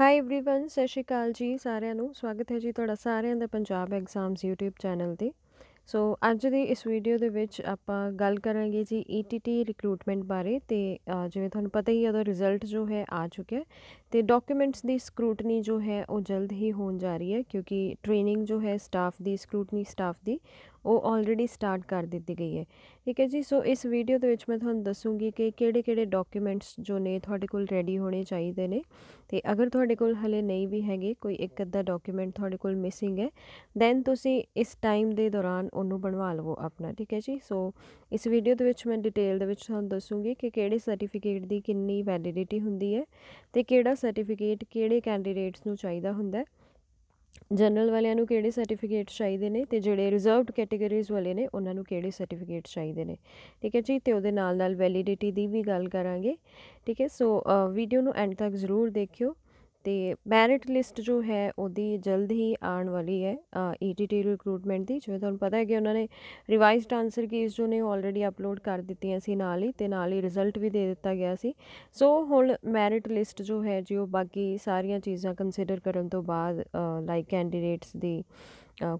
high everyone ਸਤਿ ਸ਼੍ਰੀ ਅਕਾਲ ਜੀ ਸਾਰਿਆਂ ਨੂੰ ਸਵਾਗਤ ਹੈ ਜੀ ਤੁਹਾਡਾ ਸਾਰਿਆਂ ਦਾ ਪੰਜਾਬ ਐਗਜ਼ਾਮਸ YouTube ਚੈਨਲ ਤੇ ਸੋ ਅੱਜ ਦੀ ਇਸ ਵੀਡੀਓ ਦੇ ਵਿੱਚ ਆਪਾਂ ਗੱਲ ਕਰਾਂਗੇ ਜੀ ETT ਰਿਕਰੂਟਮੈਂਟ ਬਾਰੇ ਤੇ ਜਿਵੇਂ ਤੁਹਾਨੂੰ ਪਤਾ ਹੀ ਹੈ ਉਹਦਾ ਰਿਜ਼ਲਟ ਜੋ ਹੈ ਆ ਚੁੱਕਿਆ ਤੇ ਡਾਕੂਮੈਂਟਸ ਦੀ ਸਕਰੂਟਨੀ ਜੋ ਹੈ ਉਹ ਜਲਦ ਹੀ ਹੋਣ ਜਾ ਰਹੀ ਹੈ ਕਿਉਂਕਿ ਟ੍ਰੇਨਿੰਗ ਜੋ ਹੈ ਸਟਾਫ ਦੀ ਸਕਰੂਟਨੀ ਸਟਾਫ ਦੀ ਉਹ ਆਲਰੇਡੀ ਸਟਾਰਟ ਕਰ ਦਿੱਤੀ ਗਈ ਹੈ ਠੀਕ ਹੈ ਜੀ ਸੋ ਇਸ ਵੀਡੀਓ ਦੇ ਵਿੱਚ ਮੈਂ ਤੁਹਾਨੂੰ ਦੱਸੂਗੀ ਕਿ ਕਿਹੜੇ-ਕਿਹੜੇ ਡਾਕੂਮੈਂਟਸ ਜੋ ਨੇ ਤੁਹਾਡੇ ਕੋਲ ਰੈਡੀ ਹੋਣੇ ਚਾਹੀਦੇ ਨੇ ਤੇ ਅਗਰ ਤੁਹਾਡੇ ਕੋਲ ਹਲੇ ਨਹੀਂ ਵੀ ਹੈਗੇ ਕੋਈ ਇੱਕ ਅੱਧਾ ਡਾਕੂਮੈਂਟ ਤੁਹਾਡੇ ਕੋਲ ਮਿਸਿੰਗ ਹੈ ਦੈਨ ਤੁਸੀਂ ਇਸ ਟਾਈਮ ਦੇ ਦੌਰਾਨ ਉਹਨੂੰ ਬਣਵਾ ਲਵੋ ਆਪਣਾ ਠੀਕ ਹੈ ਜੀ ਸੋ ਇਸ ਵੀਡੀਓ ਦੇ ਵਿੱਚ ਮੈਂ ਡਿਟੇਲ ਦੇ ਵਿੱਚ ਤੁਹਾਨੂੰ ਦੱਸੂਗੀ ਕਿ ਕਿਹੜੇ ਸਰਟੀਫਿਕੇਟ ਦੀ ਕਿੰਨੀ ਵੈਲਿਡਿਟੀ ਹੁੰਦੀ ਹੈ ਤੇ ਕਿਹੜਾ ਸਰਟੀਫਿਕੇਟ ਕਿਹੜੇ ਕੈਂਡੀਡੇਟਸ ਨੂੰ ਚਾਹੀਦਾ ਹੁੰਦਾ ਹੈ ਜਨਰਲ ਵਾਲਿਆਂ ਨੂੰ ਕਿਹੜੇ ਸਰਟੀਫਿਕੇਟ ਚਾਹੀਦੇ ਨੇ ਤੇ ਜਿਹੜੇ ਰਿਜ਼ਰਵਡ ਕੈਟਾਗਰੀਜ਼ ਵਾਲੇ ਨੇ ਉਹਨਾਂ ਨੂੰ ਕਿਹੜੇ ਸਰਟੀਫਿਕੇਟ ਚਾਹੀਦੇ ਨੇ ਠੀਕ ਹੈ ਜੀ ਤੇ ਉਹਦੇ ਨਾਲ ਨਾਲ ਵੈਲਿਡਿਟੀ ਦੀ ਵੀ ਗੱਲ ਕਰਾਂਗੇ ਠੀਕ ਹੈ ਸੋ ਵੀਡੀਓ ਨੂੰ ਐਂਡ ਤੱਕ ਜ਼ਰੂਰ ਦੇਖਿਓ ਤੇ ਮੈਰਿਟ ਲਿਸਟ ਜੋ ਹੈ ਉਹਦੀ ਜਲਦ ਹੀ ਆਉਣ ਵਾਲੀ ਹੈ ਈਟੀਟੀ ਰਿਕਰੂਟਮੈਂਟ e ਦੀ ਜਿਵੇਂ ਤੁਹਾਨੂੰ ਪਤਾ ਹੈ ਕਿ ਉਹਨਾਂ ਨੇ ਰਿਵਾਈਜ਼ਡ ਆਨਸਰ ਕੀਜ਼ ਜੋ ਨੇ ਆਲਰੇਡੀ ਅਪਲੋਡ ਕਰ ਦਿੱਤੀਆਂ ਸੀ ਨਾਲ ਹੀ ਤੇ ਨਾਲ ਹੀ ਰਿਜ਼ਲਟ ਵੀ ਦੇ ਦਿੱਤਾ ਗਿਆ ਸੀ ਸੋ ਹੁਣ ਮੈਰਿਟ ਲਿਸਟ ਜੋ ਹੈ ਜਿਉ ਬਾਕੀ ਸਾਰੀਆਂ ਚੀਜ਼ਾਂ ਕੰਸੀਡਰ ਕਰਨ ਤੋਂ ਬਾਅਦ ਲਾਈਕ ਕੈਂਡੀਡੇਟਸ ਦੀ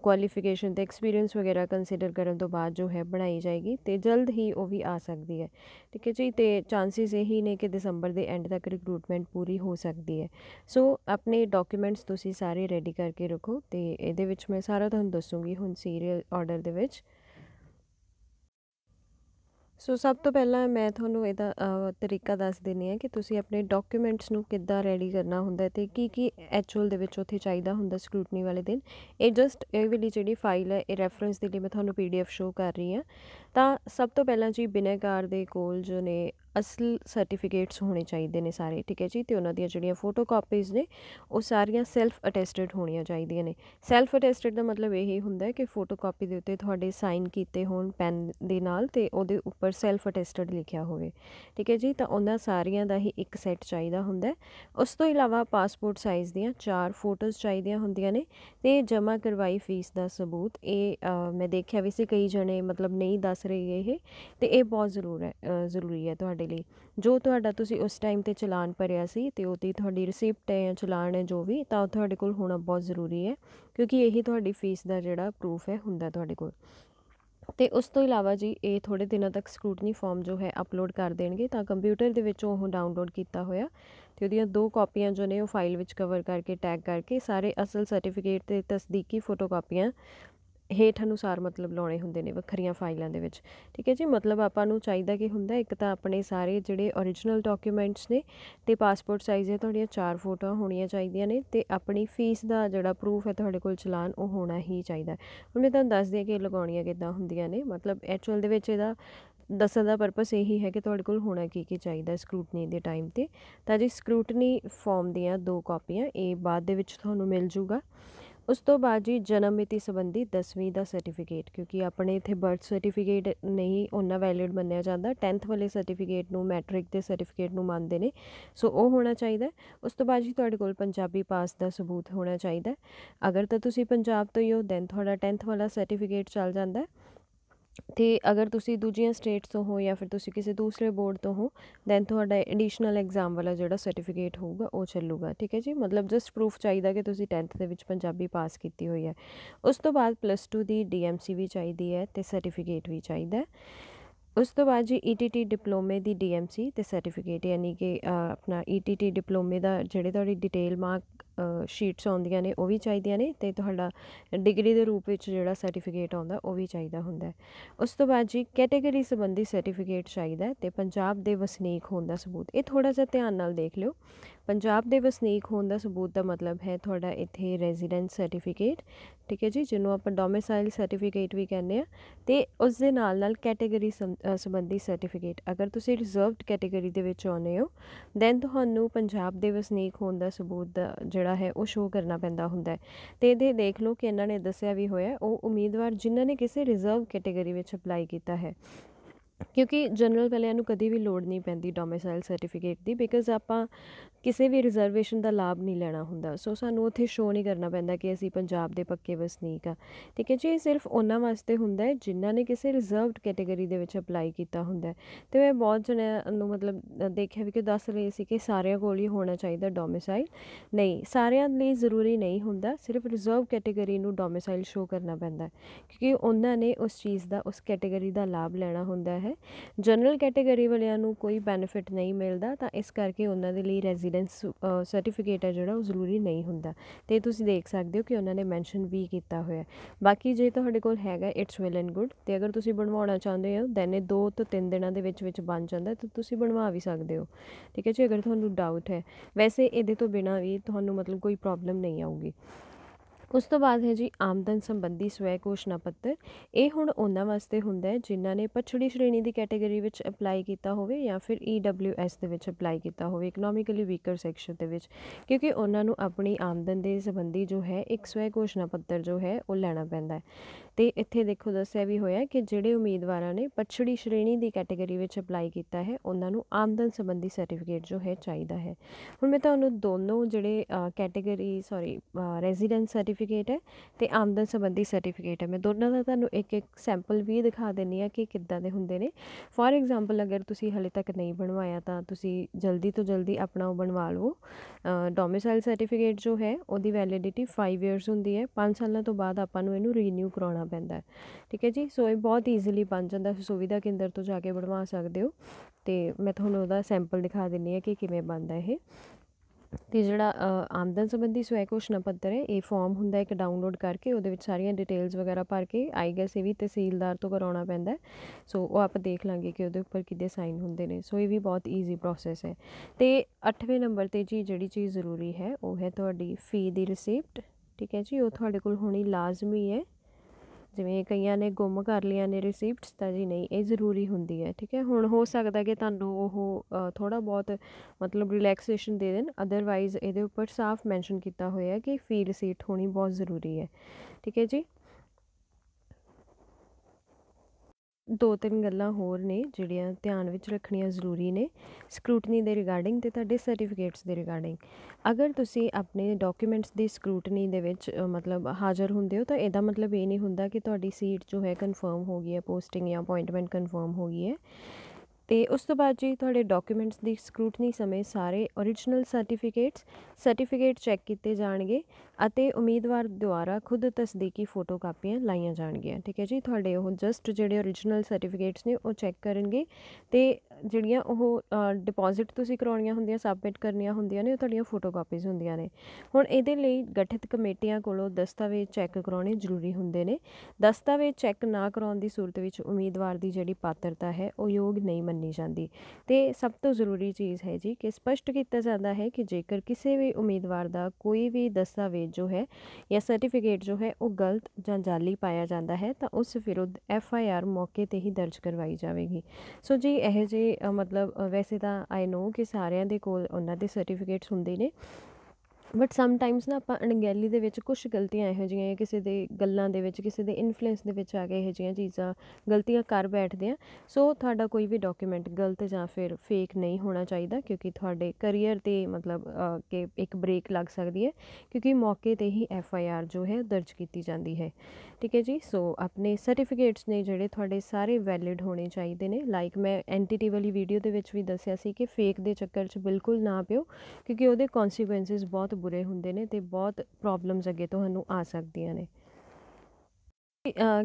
ਕੁਆਲੀਫਿਕੇਸ਼ਨ ਤੇ ਐਕਸਪੀਰੀਅੰਸ ਵਗੈਰਾ ਕੰਸੀਡਰ ਕਰਨ ਤੋਂ ਬਾਅਦ ਜੋ ਹੈ ਬਣਾਈ ਜਾਏਗੀ ਤੇ ਜਲਦ ਹੀ ਉਹ ਵੀ ਆ ਸਕਦੀ ਹੈ ਠੀਕ ਹੈ ਜੀ ਤੇ ਚਾਂਸਸ ਇਹ ਹੀ ਨੇ ਕਿ ਦਸੰਬਰ ਦੇ ਐਂਡ ਤੱਕ ਰਿਕਰੂਟਮੈਂਟ ਪੂਰੀ ਹੋ ਸਕਦੀ ਹੈ ਸੋ ਆਪਣੇ ਡਾਕੂਮੈਂਟਸ ਤੁਸੀਂ ਸਾਰੇ ਰੈਡੀ ਕਰਕੇ ਰੱਖੋ ਤੇ ਇਹਦੇ ਵਿੱਚ ਮੈਂ ਸਾਰਾ ਤੁਹਾਨੂੰ ਦੱਸੂਗੀ ਹੁਣ ਸੀਰੀਅਲ ਆਰਡਰ ਦੇ ਵਿੱਚ ਸੋ ਸਭ ਤੋਂ ਪਹਿਲਾਂ ਮੈਂ ਤੁਹਾਨੂੰ ਇਹਦਾ ਤਰੀਕਾ ਦੱਸ ਦਿੰਨੀ ਆ ਕਿ ਤੁਸੀਂ ਆਪਣੇ ਡਾਕੂਮੈਂਟਸ ਨੂੰ ਕਿੱਦਾਂ ਰੈਡੀ ਕਰਨਾ ਹੁੰਦਾ ਤੇ ਕੀ ਕੀ ਐਕਚੁਅਲ ਦੇ ਵਿੱਚ ਉੱਥੇ ਚਾਹੀਦਾ ਹੁੰਦਾ ਸਕ੍ਰੂਟਨੀ ਵਾਲੇ ਦਿਨ ਇਹ ਜਸਟ ਇਹ ਵੀ ਜਿਹੜੀ ਫਾਈਲ ਹੈ ਇਹ ਰੈਫਰੈਂਸ ਦੇ ਲਈ ਮੈਂ ਤੁਹਾਨੂੰ ਪੀਡੀਐਫ ਸ਼ੋ ਕਰ ਰਹੀ ਆ ਤਾਂ ਸਭ ਤੋਂ ਪਹਿਲਾਂ ਜੀ ਬਿਨੈਕਾਰ ਦੇ ਕੋਲ ਜੋ ਨੇ ਅਸਲ ਸਰਟੀਫਿਕੇਟਸ ਹੋਣੇ ਚਾਹੀਦੇ ਨੇ ਸਾਰੇ ਠੀਕ ਹੈ ਜੀ ਤੇ ਉਹਨਾਂ ਦੀਆਂ ਜਿਹੜੀਆਂ ਫੋਟੋ ਕਾਪੀਜ਼ ਨੇ ਉਹ ਸਾਰੀਆਂ ਸੈਲਫ ਅਟੈਸਟਡ ਹੋਣੀਆਂ ਚਾਹੀਦੀਆਂ ਨੇ ਸੈਲਫ ਅਟੈਸਟਡ ਦਾ ਮਤਲਬ ਇਹ ਹੀ ਹੁੰਦਾ ਹੈ ਕਿ ਫੋਟੋ ਕਾਪੀ ਦੇ ਉੱਤੇ ਤੁਹਾਡੇ ਸਾਈਨ ਕੀਤੇ ਹੋਣ ਪੈਨ ਦੇ ਨਾਲ ਤੇ ਉਹਦੇ ਉੱਪਰ ਸੈਲਫ ਅਟੈਸਟਡ ਲਿਖਿਆ ਹੋਵੇ ਠੀਕ ਹੈ ਜੀ ਤਾਂ ਉਹਨਾਂ ਸਾਰੀਆਂ ਦਾ ਹੀ ਇੱਕ ਸੈੱਟ ਚਾਹੀਦਾ ਹੁੰਦਾ ਉਸ ਤੋਂ ਇਲਾਵਾ ਪਾਸਪੋਰਟ ਸਾਈਜ਼ ਦੀਆਂ ਚਾਰ ਫੋਟੋਜ਼ ਚਾਹੀਦੀਆਂ ਹੁੰਦੀਆਂ ਨੇ ਤੇ ਜਮ੍ਹਾਂ ਕਰਵਾਈ ਫੀਸ ਦਾ ਸਬੂਤ ਇਹ ਮੈਂ ਦੇਖਿਆ ਵੀ ਸੀ ਕਈ ਜਣੇ ਮਤਲਬ ਨਹੀਂ ਦੱਸ ਰਹੇ ਇਹ ਤੇ ਇਹ ਬਹੁਤ ਜ਼ਰੂਰ ਹੈ ਜ਼ਰੂਰੀ ਹੈ ਤੁਹਾਡੇ ਲਈ ਜੋ ਤੁਹਾਡਾ ਤੁਸੀਂ ਉਸ ਟਾਈਮ ਤੇ ਚਲਾਨ ਭਰਿਆ ਸੀ ਤੇ ਉਹਦੀ ਤੁਹਾਡੀ ਰਸੀਪਟ ਹੈ ਜਾਂ ਚਲਾਨ ਹੈ ਜੋ ਵੀ ਤਾਂ ਉਹ ਤੁਹਾਡੇ ਕੋਲ ਹੋਣਾ ਬਹੁਤ ਜ਼ਰੂਰੀ ਹੈ ਕਿਉਂਕਿ ਇਹੀ ਤੁਹਾਡੀ ਫੀਸ ਦਾ ਜਿਹੜਾ ਪ੍ਰੂਫ ਹੈ ਹੁੰਦਾ ਤੁਹਾਡੇ ਕੋਲ ਤੇ ਉਸ ਤੋਂ ਇਲਾਵਾ ਜੀ ਇਹ ਥੋੜੇ ਦਿਨਾਂ ਤੱਕ ਸਕ੍ਰੂਟਨੀ ਫਾਰਮ ਜੋ ਹੈ ਅਪਲੋਡ ਕਰ ਦੇਣਗੇ ਤਾਂ ਕੰਪਿਊਟਰ ਦੇ ਵਿੱਚ ਉਹ ਡਾਊਨਲੋਡ ਕੀਤਾ ਹੋਇਆ ਤੇ ਉਹਦੀਆਂ ਦੋ ਕਾਪੀਆਂ ਜੋ ਨੇ ਉਹ ਫਾਈਲ ਵਿੱਚ ਕਵਰ ਕਰਕੇ ਟੈਗ ਕਰਕੇ ਸਾਰੇ ਅਸਲ ਸਰਟੀਫਿਕੇਟ ਤੇ ਤਸਦੀਕੀ ਫੋਟੋਕਾਪੀਆਂ ਹੇਠ ਅਨੁਸਾਰ ਮਤਲਬ ਲਾਉਣੇ ਹੁੰਦੇ ਨੇ ਵੱਖਰੀਆਂ ਫਾਈਲਾਂ ਦੇ ਵਿੱਚ ਠੀਕ ਹੈ ਜੀ ਮਤਲਬ ਆਪਾਂ ਨੂੰ ਚਾਹੀਦਾ ਕੀ ਹੁੰਦਾ ਇੱਕ ਤਾਂ ਆਪਣੇ ਸਾਰੇ ਜਿਹੜੇ origignal ਡਾਕੂਮੈਂਟਸ ਨੇ ਤੇ ਪਾਸਪੋਰਟ ਸਾਈਜ਼ ਹੈ ਤੁਹਾਡੀਆਂ ਚਾਰ ਫੋਟੋਆਂ ਹੋਣੀਆਂ ਚਾਹੀਦੀਆਂ ਨੇ ਤੇ ਆਪਣੀ ਫੀਸ ਦਾ ਜਿਹੜਾ ਪ੍ਰੂਫ ਹੈ ਤੁਹਾਡੇ ਕੋਲ ਚਲਾਨ ਉਹ ਹੋਣਾ ਹੀ ਚਾਹੀਦਾ ਹੁਣ ਮੈਂ ਤੁਹਾਨੂੰ ਦੱਸ ਦਿਆਂ ਕਿ ਲਗਾਉਣੀਆਂ ਕਿੱਦਾਂ ਹੁੰਦੀਆਂ ਨੇ ਮਤਲਬ ਐਕਚੁਅਲ ਦੇ ਵਿੱਚ ਇਹਦਾ ਦੱਸਣ ਦਾ ਪਰਪਸ ਇਹੀ ਹੈ ਕਿ ਤੁਹਾਡੇ ਕੋਲ ਹੋਣਾ ਕੀ ਕੀ ਚਾਹੀਦਾ ਸਕਰੂਟਨੀ ਦੇ ਟਾਈਮ ਤੇ ਤਾਂ ਜੀ ਸਕਰੂਟਨੀ ਫਾਰਮ ਦੀਆਂ ਦੋ ਕਾਪੀਆਂ ਇਹ ਬਾਅਦ ਦੇ ਵਿੱਚ ਤੁਹਾਨੂੰ ਮਿਲ ਜੂਗਾ ਉਸ ਤੋਂ ਬਾਅਦ ਜੀ ਜਨਮ ਮਿਤੀ ਸੰਬੰਧੀ 10ਵੀਂ ਦਾ ਸਰਟੀਫਿਕੇਟ ਕਿਉਂਕਿ ਆਪਣੇ ਇੱਥੇ ਬਰਥ ਸਰਟੀਫਿਕੇਟ ਨਹੀਂ ਉਹਨਾਂ ਵੈਲਿਡ ਮੰਨਿਆ ਜਾਂਦਾ 10th ਵਾਲੇ ਸਰਟੀਫਿਕੇਟ ਨੂੰ ਮੈਟ੍ਰਿਕ ਦੇ ਸਰਟੀਫਿਕੇਟ ਨੂੰ ਮੰਨਦੇ ਨੇ ਸੋ ਉਹ ਹੋਣਾ ਚਾਹੀਦਾ ਉਸ ਤੋਂ ਬਾਅਦ ਜੀ ਤੁਹਾਡੇ ਕੋਲ ਪੰਜਾਬੀ ਪਾਸ ਦਾ ਸਬੂਤ ਹੋਣਾ ਚਾਹੀਦਾ ਅਗਰ ਤਾਂ ਤੁਸੀਂ ਪੰਜਾਬ ਤੋਂ ਹੀ ਹੋ ਦੈਨ ਤੁਹਾਡਾ 10th ਵਾਲਾ ਸਰਟੀਫਿਕੇਟ ਚੱਲ ਜਾਂਦਾ ਤੇ ਅਗਰ ਤੁਸੀਂ ਦੂਜੀਆਂ ਸਟੇਟਸ ਤੋਂ ਹੋ ਜਾਂ ਫਿਰ ਤੁਸੀਂ ਕਿਸੇ ਦੂਸਰੇ ਬੋਰਡ ਤੋਂ ਹੋ ਦੈਨ ਤੁਹਾਡਾ ਐਡੀਸ਼ਨਲ ਐਗਜ਼ਾਮ ਵਾਲਾ ਜਿਹੜਾ ਸਰਟੀਫਿਕੇਟ ਹੋਊਗਾ ਉਹ ਚੱਲੂਗਾ ਠੀਕ ਹੈ ਜੀ ਮਤਲਬ ਜਸਟ ਪ੍ਰੂਫ ਚਾਹੀਦਾ ਕਿ ਤੁਸੀਂ 10th ਦੇ ਵਿੱਚ ਪੰਜਾਬੀ ਪਾਸ ਕੀਤੀ ਹੋਈ ਹੈ ਉਸ ਤੋਂ ਬਾਅਦ ਪਲੱਸ 2 ਦੀ ਡੀਐਮਸੀ ਵੀ ਚਾਹੀਦੀ ਹੈ ਤੇ ਸਰਟੀਫਿਕੇਟ ਵੀ ਚਾਹੀਦਾ ਉਸ ਤੋਂ ਬਾਅਦ ਜੀ ਈਟੀਟੀ e ਡਿਪਲੋਮੇ ਦੀ ਡੀਐਮਸੀ ਤੇ ਸਰਟੀਫਿਕੇਟ ਯਾਨੀ ਕਿ ਆਪਣਾ ਈਟੀਟੀ e ਡਿਪਲੋਮੇ ਦਾ ਜਿਹੜੇ ਤੁਹਾਡੀ ਡਿਟੇਲ ਮਾਰਕ ਸ਼ੀਟਸ ਆਉਂਦੀਆਂ ਨੇ ਉਹ ਵੀ ਚਾਹੀਦੀਆਂ ਨੇ ਤੇ ਤੁਹਾਡਾ ਡਿਗਰੀ ਦੇ ਰੂਪ ਵਿੱਚ ਜਿਹੜਾ ਸਰਟੀਫਿਕੇਟ ਆਉਂਦਾ ਉਹ ਵੀ ਚਾਹੀਦਾ ਹੁੰਦਾ ਉਸ ਤੋਂ ਬਾਅਦ ਜੀ ਕੈਟਾਗਰੀ ਸੰਬੰਧੀ ਸਰਟੀਫਿਕੇਟ ਚਾਹੀਦਾ ਤੇ ਪੰਜਾਬ ਦੇ ਵਸਨੀਕ ਹੋਣ ਦਾ ਸਬੂਤ ਇਹ ਥੋੜਾ ਜਿਹਾ ਧਿਆਨ ਨਾਲ ਦੇਖ ਲਿਓ ਪੰਜਾਬ ਦੇ ਵਸਨੀਕ ਹੋਣ ਦਾ ਸਬੂਤ ਦਾ ਮਤਲਬ ਹੈ ਤੁਹਾਡਾ ਇੱਥੇ ਰੈਜ਼ੀਡੈਂਸ ਸਰਟੀਫਿਕੇਟ ਠੀਕ ਹੈ ਜੀ ਜਿਹਨੂੰ ਆਪਾਂ ਡੋਮਿਸਾਈਲ ਸਰਟੀਫਿਕੇਟ ਵੀ ਕਹਿੰਦੇ ਆ ਤੇ ਉਸ ਦੇ ਨਾਲ ਨਾਲ ਕੈਟਾਗਰੀ ਸੰਬੰਧੀ ਸਰਟੀਫਿਕੇਟ ਅਗਰ ਤੁਸੀਂ ਰਿਜ਼ਰਵਡ ਕੈਟਾਗਰੀ ਦੇ ਵਿੱਚ ਆਉਨੇ ਹੋ ਦੈਨ ਤੁਹਾਨੂੰ ਪੰਜਾਬ ਦੇ ਵਸਨੀਕ ਹੋਣ ਦਾ ਸਬੂਤ ਦਾ ਜਿਹੜਾ ਜਿਹੜਾ ਹੈ ਉਹ ਸ਼ੋਅ ਕਰਨਾ ਪੈਂਦਾ ਹੁੰਦਾ ਹੈ ਤੇ ਇਹਦੇ ਦੇਖ ਲਓ ਕਿ ਇਹਨਾਂ ਨੇ ਦੱਸਿਆ ਵੀ ਹੋਇਆ ਉਹ ਉਮੀਦਵਾਰ ਜਿਨ੍ਹਾਂ ਨੇ ਕਿਸੇ ਰਿਜ਼ਰਵ ਕੈਟਾਗਰੀ ਵਿੱਚ ਅਪਲਾਈ ਕੀਤਾ ਹੈ ਕਿਉਂਕਿ ਜਨਰਲ ਵਾਲਿਆਂ ਨੂੰ ਕਦੀ ਵੀ ਲੋੜ ਨਹੀਂ ਪੈਂਦੀ ਡੋਮਿਸਾਈਲ ਸਰਟੀਫਿਕੇਟ ਦੀ ਬਿਕਾਜ਼ ਆਪਾਂ ਕਿਸੇ ਵੀ ਰਿਜ਼ਰਵੇਸ਼ਨ ਦਾ ਲਾਭ ਨਹੀਂ ਲੈਣਾ ਹੁੰਦਾ ਸੋ ਸਾਨੂੰ ਉੱਥੇ ਸ਼ੋਅ ਨਹੀਂ ਕਰਨਾ ਪੈਂਦਾ ਕਿ ਅਸੀਂ ਪੰਜਾਬ ਦੇ ਪੱਕੇ ਵਸਨੀਕ ਆ ਠੀਕ ਹੈ ਜੀ ਇਹ ਸਿਰਫ ਉਹਨਾਂ ਵਾਸਤੇ ਹੁੰਦਾ ਹੈ ਜਿਨ੍ਹਾਂ ਨੇ ਕਿਸੇ ਰਿਜ਼ਰਵਡ ਕੈਟਾਗਰੀ ਦੇ ਵਿੱਚ ਅਪਲਾਈ ਕੀਤਾ ਹੁੰਦਾ ਤੇ ਮੈਂ ਬਹੁਤ ਜਣਿਆਂ ਨੂੰ ਮਤਲਬ ਦੇਖਿਆ ਵੀ ਕਿ ਦੱਸ ਰਹੇ ਸੀ ਕਿ ਸਾਰਿਆਂ ਕੋਲ ਹੀ ਹੋਣਾ ਚਾਹੀਦਾ ਡੋਮਿਸਾਈਲ ਨਹੀਂ ਸਾਰਿਆਂ ਲਈ ਜ਼ਰੂਰੀ ਨਹੀਂ ਹੁੰਦਾ ਸਿਰਫ ਰਿਜ਼ਰਵ ਕੈਟਾਗਰੀ ਨੂੰ ਡੋਮਿਸਾਈਲ ਸ਼ੋਅ ਕਰਨਾ ਪੈਂਦਾ ਕਿਉਂਕਿ ਉਹਨਾਂ ਨੇ ਉਸ ਚੀਜ਼ ਦਾ ਉਸ ਕੈਟਾਗਰੀ ਦਾ ਲਾਭ ਲੈਣਾ ਹੁੰਦਾ ਹੈ ਜਨਰਲ ਕੈਟਾਗਰੀ ਵਾਲਿਆਂ ਨੂੰ ਕੋਈ ਬੈਨੀਫਿਟ ਨਹੀਂ ਮਿਲਦਾ ਤਾਂ ਇਸ ਕਰਕੇ ਉਹਨਾਂ ਦੇ ਲਈ ਰੈਜ਼ੀਡੈਂਸ ਸਰਟੀਫਿਕੇਟ ਹੈ ਜਿਹੜਾ ਉਹ ਜ਼ਰੂਰੀ ਨਹੀਂ ਹੁੰਦਾ ਤੇ ਤੁਸੀਂ ਦੇਖ ਸਕਦੇ ਹੋ ਕਿ ਉਹਨਾਂ ਨੇ ਮੈਂਸ਼ਨ ਵੀ ਕੀਤਾ ਹੋਇਆ ਬਾਕੀ ਜੇ ਤੁਹਾਡੇ ਕੋਲ ਹੈਗਾ ਇਟਸ ਵੈਲ ਐਂਡ ਗੁੱਡ ਤੇ ਅਗਰ ਤੁਸੀਂ ਬਣਵਾਉਣਾ ਚਾਹੁੰਦੇ ਹੋ ਦੈਨ ਇਹ 2 ਤੋਂ 3 ਦਿਨਾਂ ਦੇ ਵਿੱਚ ਵਿੱਚ ਬਣ ਜਾਂਦਾ ਤਾਂ ਤੁਸੀਂ ਬਣਵਾ ਵੀ ਸਕਦੇ ਹੋ ਠੀਕ ਹੈ ਜੀ ਅਗਰ ਤੁਹਾਨੂੰ ਡਾਊਟ ਹੈ ਵੈਸੇ ਇਹਦੇ ਤੋਂ ਬਿਨਾ ਵੀ ਤੁਹਾਨੂੰ ਮਤਲਬ ਕੋਈ ਪ੍ਰੋਬਲਮ ਨਹੀਂ ਆਊਗੀ ਉਸ ਤੋਂ ਬਾਅਦ ਹੈ ਜੀ ਆਮਦਨ ਸੰਬੰਧੀ ਸਵੈ ਘੋਸ਼ਣਾ ਪੱਤਰ ਇਹ ਹੁਣ ਉਹਨਾਂ ਵਾਸਤੇ ਹੁੰਦਾ ਹੈ ਜਿਨ੍ਹਾਂ ਨੇ ਪਛੜੀ ਸ਼੍ਰੇਣੀ ਦੀ ਕੈਟਾਗਰੀ ਵਿੱਚ ਅਪਲਾਈ ਕੀਤਾ ਹੋਵੇ ਜਾਂ ਫਿਰ EWS ਦੇ ਵਿੱਚ ਅਪਲਾਈ ਕੀਤਾ ਹੋਵੇ ਇਕਨੋਮਿਕਲੀ ਵੀਕਰ ਸੈਕਸ਼ਨ ਦੇ ਵਿੱਚ ਕਿਉਂਕਿ ਉਹਨਾਂ ਨੂੰ ਆਪਣੀ ਆਮਦਨ ਦੇ ਸੰਬੰਧੀ ਜੋ ਹੈ ਇੱਕ ਸਵੈ ਘੋਸ਼ਣਾ ਪੱਤਰ ਜੋ ਹੈ ਉਹ ਲੈਣਾ ਪੈਂਦਾ ਹੈ ਤੇ ਇੱਥੇ ਦੇਖੋ ਦੱਸਿਆ ਵੀ ਹੋਇਆ ਕਿ ਜਿਹੜੇ ਉਮੀਦਵਾਰਾਂ ਨੇ ਪਛੜੀ ਸ਼੍ਰੇਣੀ ਦੀ ਕੈਟਾਗਰੀ ਵਿੱਚ ਅਪਲਾਈ ਕੀਤਾ ਹੈ ਉਹਨਾਂ ਨੂੰ ਆਮਦਨ ਸੰਬੰਧੀ ਸਰਟੀਫਿਕੇਟ ਜੋ ਹੈ ਚਾਹੀਦਾ ਹੈ ਹੁਣ ਮੈਂ ਤੁਹਾਨੂੰ ਦੋਨੋਂ ਜਿਹੜੇ ਕੈਟਾਗਰੀ ਸੌਰੀ ਰੈਜ਼ੀਡੈਂਸ ਸਰਟੀਫਿਕੇਟ ਹੈ ਤੇ ਆਮਦਨ ਸੰਬੰਧੀ ਸਰਟੀਫਿਕੇਟ ਹੈ ਮੈਂ ਦੋਨਾਂ ਦਾ ਤੁਹਾਨੂੰ ਇੱਕ ਇੱਕ ਸੈਂਪਲ ਵੀ ਦਿਖਾ ਦਿੰਨੀ ਆ ਕਿ ਕਿੱਦਾਂ ਦੇ ਹੁੰਦੇ ਨੇ ਫੋਰ ਐਗਜ਼ਾਮਪਲ ਅਗਰ ਤੁਸੀਂ ਹਲੇ ਤੱਕ ਨਹੀਂ ਬਣਵਾਇਆ ਤਾਂ ਤੁਸੀਂ ਜਲਦੀ ਤੋਂ ਜਲਦੀ ਆਪਣਾ ਉਹ ਬਣਵਾ ਲਵੋ ਡੋਮਿਸਾਈਲ ਸਰਟੀਫਿਕੇਟ ਜੋ ਹੈ ਉਹਦੀ ਵੈਲਿਡਿਟੀ 5 ਇਅਰਸ ਹੁੰਦੀ ਹੈ 5 ਸਾਲਾਂ ਤੋਂ ਬਾਅਦ ਆਪਾਂ ਨੂੰ ਇਹਨੂੰ ਰੀਨਿਊ ਕਰਾਉਣਾ ਪੈਂਦਾ ਠੀਕ ਹੈ ਜੀ ਸੋ ਇਹ ਬਹੁਤ ਈਜ਼ੀਲੀ ਬਣ ਜਾਂਦਾ ਸੁਵਿਧਾ ਕੇਂਦਰ ਤੋਂ ਜਾ ਕੇ ਬਣਵਾ ਸਕਦੇ ਹੋ ਤੇ ਮੈਂ ਤੁਹਾਨੂੰ ਉਹਦਾ ਸੈਂਪਲ ਦਿਖਾ ਦਿੰਨੀ ਆ ਕਿ ਕਿਵੇਂ ਬਣਦਾ ਇਹ ਤੇ ਜਿਹੜਾ ਆਮਦਨ ਸੰਬੰਧੀ ਸਵੈ ਘੋਸ਼ਣਾ ਪੱਤਰ ਹੈ ਇਹ ਫਾਰਮ ਹੁੰਦਾ ਇੱਕ ਡਾਊਨਲੋਡ ਕਰਕੇ ਉਹਦੇ ਵਿੱਚ ਸਾਰੀਆਂ ਡਿਟੇਲਸ ਵਗੈਰਾ ਭਰ ਕੇ ਆਈ ਗੈਸ ਇਹ ਵੀ ਤਹਿਸੀਲਦਾਰ ਤੋਂ ਕਰਾਉਣਾ ਪੈਂਦਾ ਸੋ ਉਹ ਆਪਾਂ ਦੇਖ ਲਾਂਗੇ ਕਿ ਉਹਦੇ ਉੱਪਰ ਕਿੱਦੇ ਸਾਈਨ ਹੁੰਦੇ ਨੇ ਸੋ ਇਹ ਵੀ ਬਹੁਤ ਈਜ਼ੀ ਪ੍ਰੋਸੈਸ ਹੈ ਤੇ 8ਵੇਂ ਨੰਬਰ ਤੇ ਜੀ ਜਿਹੜੀ ਚੀਜ਼ ਜ਼ਰੂਰੀ ਹੈ ਉਹ ਹੈ ਤੁਹਾਡੀ ਫੀ ਦੀ ਰਸੀਪਟ ਠੀਕ ਹੈ ਜੀ ਉਹ ਤੁਹਾਡੇ ਕੋਲ ਹੋਣੀ ਲਾਜ਼ਮੀ ਹੈ ਜਿਵੇਂ ਕਈਆਂ ਨੇ ਗੁੰਮ ਕਰ ਲਿਆ ਨੇ ਰਿਸੀਪਟਸ ਤਾਂ ਜੀ ਨਹੀਂ ਇਹ ਜ਼ਰੂਰੀ ਹੁੰਦੀ ਹੈ ਠੀਕ ਹੈ ਹੁਣ ਹੋ ਸਕਦਾ ਕਿ ਤੁਹਾਨੂੰ ਉਹ ਥੋੜਾ ਬਹੁਤ ਮਤਲਬ ਰਿਲੈਕਸੇਸ਼ਨ ਦੇ ਦੇਣ ਅਦਰਵਾਈਜ਼ ਇਹਦੇ ਉੱਪਰ ਸਾਫ਼ ਮੈਂਸ਼ਨ ਕੀਤਾ ਹੋਇਆ ਕਿ ਫੀਲ ਸੀਟ ਹੋਣੀ ਬਹੁਤ ਜ਼ਰੂਰੀ ਹੈ ਠੀਕ ਹੈ ਜੀ ਦੋ ਤਿੰਨ ਗੱਲਾਂ ਹੋਰ ਨੇ ਜਿਹੜੀਆਂ ਧਿਆਨ ਵਿੱਚ ਰੱਖਣੀਆਂ ਜ਼ਰੂਰੀ ਨੇ ਸਕਰੂਟਨੀ ਦੇ ਰਿਗਾਰਡਿੰਗ ਤੇ ਤੁਹਾਡੇ ਸਰਟੀਫਿਕੇਟਸ ਦੇ ਰਿਗਾਰਡਿੰਗ ਅਗਰ ਤੁਸੀਂ ਆਪਣੇ ਡਾਕੂਮੈਂਟਸ ਦੀ ਸਕਰੂਟਨੀ ਦੇ ਵਿੱਚ ਮਤਲਬ ਹਾਜ਼ਰ ਹੁੰਦੇ ਹੋ ਤਾਂ ਇਹਦਾ ਮਤਲਬ ਇਹ ਨਹੀਂ ਹੁੰਦਾ ਕਿ ਤੁਹਾਡੀ ਸੀਟ ਜੋ ਹੈ ਕਨਫਰਮ ਹੋ ਗਈ ਹੈ ਪੋਸਟਿੰਗ ਜਾਂ ਅਪਾਇੰਟਮੈਂਟ ਕਨਫਰਮ ਹੋ ਗਈ ਹੈ ਤੇ ਉਸ ਤੋਂ ਬਾਅਦ ਜੀ ਤੁਹਾਡੇ ਡਾਕੂਮੈਂਟਸ ਦੀ ਸਕਰੂਟਨੀ ਸਮੇਂ ਸਾਰੇ origignal ਸਰਟੀਫਿਕੇਟਸ ਸਰਟੀਫਿਕੇਟ ਚੈੱਕ ਕੀਤੇ ਜਾਣਗੇ ਅਤੇ ਉਮੀਦਵਾਰ ਦੁਆਰਾ ਖੁਦ ਤਸਦੀਕੀ ਫੋਟੋ ਕਾਪੀਆਂ ਲਾਈਆਂ ਜਾਣਗੀਆਂ ਠੀਕ ਹੈ ਜੀ ਤੁਹਾਡੇ ਉਹ ਜਸਟ ਜਿਹੜੇ origignal ਸਰਟੀਫਿਕੇਟਸ ਨੇ ਉਹ ਚੈੱਕ ਕਰਨਗੇ ਤੇ ਜਿਹੜੀਆਂ ਉਹ ਡਿਪੋਜ਼ਿਟ ਤੁਸੀਂ ਕਰਾਉਣੀਆਂ ਹੁੰਦੀਆਂ ਸਬਮਿਟ ਕਰਨੀਆਂ ਹੁੰਦੀਆਂ ਨੇ ਉਹ ਤੁਹਾਡੀਆਂ ਫੋਟੋ ਕਾਪੀਜ਼ ਹੁੰਦੀਆਂ ਨੇ ਹੁਣ ਇਹਦੇ ਲਈ ਗਠਿਤ ਕਮੇਟੀਆਂ ਕੋਲੋਂ ਦਸਤਾਵੇਜ਼ ਚੈੱਕ ਕਰਾਉਣੇ ਜ਼ਰੂਰੀ ਹੁੰਦੇ ਨੇ ਦਸਤਾਵੇਜ਼ ਚੈੱਕ ਨਾ ਕਰਾਉਣ ਦੀ ਸੂਰਤ ਵਿੱਚ ਉਮੀਦਵਾਰ ਦੀ ਜਿਹੜੀ ਪਾਤਰਤਾ ਹੈ ਉਹ ਯੋਗ ਨਹੀਂ ਮੰਨੀ ਜਾਂਦੀ ਤੇ ਸਭ ਤੋਂ ਜ਼ਰੂਰੀ ਚੀਜ਼ ਹੈ ਜੀ ਕਿ ਸਪਸ਼ਟ ਕੀਤਾ ਜਾਂਦਾ ਹੈ ਕਿ ਜੇਕਰ ਕਿਸੇ ਵੀ ਉਮੀਦਵਾਰ ਦਾ ਕੋਈ ਵੀ ਦਸਤਾਵੇਜ਼ ਜੋ ਹੈ ਜਾਂ ਸਰਟੀਫਿਕੇਟ ਜੋ ਹੈ ਉਹ ਗਲਤ ਜਾਂ ਜਾਲੀ ਪਾਇਆ ਜਾਂਦਾ ਹੈ ਤਾਂ ਉਸ ਵਿਰੁੱਧ ਐਫ ਆਈ ਆਰ ਮੌਕੇ ਤੇ ਹੀ ਦਰਜ ਕਰਵਾਈ ਜਾਵੇਗੀ ਸੋ ਜੀ ਇਹ ਜੇ ਮਤਲਬ ਵੈਸੇ ਤਾਂ ਆਈ نو ਕਿ ਸਾਰਿਆਂ ਦੇ ਕੋਲ ਉਹਨਾਂ ਦੇ ਸਰਟੀਫਿਕੇਟਸ ਹੁੰਦੇ ਨੇ ਬਟ ਸਮ ਟਾਈਮਸ ਨਾ ਆਪਾਂ ਅਣਗਹਿਲੀ ਦੇ ਵਿੱਚ ਕੁਝ ਗਲਤੀਆਂ ਇਹੋ ਜਿਹੀਆਂ ਕਿਸੇ ਦੇ ਗੱਲਾਂ ਦੇ ਵਿੱਚ ਕਿਸੇ ਦੇ ਇਨਫਲੂਐਂਸ ਦੇ ਵਿੱਚ ਆ ਗਏ ਇਹੋ ਜਿਹੀਆਂ ਚੀਜ਼ਾਂ ਗਲਤੀਆਂ ਕਰ ਬੈਠਦੇ ਆ ਸੋ ਤੁਹਾਡਾ ਕੋਈ ਵੀ ਡਾਕੂਮੈਂਟ ਗਲਤ ਜਾਂ ਫਿਰ ਫੇਕ ਨਹੀਂ ਹੋਣਾ ਚਾਹੀਦਾ ਕਿਉਂਕਿ ਤੁਹਾਡੇ ਕੈਰੀਅਰ ਤੇ ਮਤਲਬ ਕਿ ਇੱਕ ਬ੍ਰੇਕ ਲੱਗ ਸਕਦੀ ਹੈ ਕਿਉਂਕਿ ਮੌਕੇ ਤੇ ਹੀ ਐਫ ਆਈ ਆਰ ਜੋ ਹੈ ਦਰਜ ਕੀਤੀ ਜਾਂਦੀ ਹੈ ਠੀਕ ਹੈ ਜੀ ਸੋ ਆਪਣੇ ਸਰਟੀਫਿਕੇਟਸ ਨੇ ਜਿਹੜੇ ਤੁਹਾਡੇ ਸਾਰੇ ਵੈਲਿਡ ਹੋਣੇ ਚਾਹੀਦੇ ਨੇ ਲਾਈਕ ਮੈਂ ਐਂਟੀਟੀ ਵਾਲੀ ਵੀਡੀਓ ਦੇ ਵਿੱਚ ਵੀ ਦੱਸਿਆ ਸੀ ਕਿ ਫੇਕ ਦੇ ਚੱਕਰ 'ਚ ਬਿਲਕੁਲ ਨਾ ਪਿਓ ਕਿਉਂਕਿ ਉਹਦੇ ਕੌਨਸੀਕੁਐਂਸਸ ਬਹੁਤ ਬੁਰੇ ਹੁੰਦੇ ਨੇ ਤੇ ਬਹੁਤ ਪ੍ਰੋਬਲਮਸ ਅੱਗੇ ਤੁਹਾਨੂੰ ਆ ਸਕਦੀਆਂ ਨੇ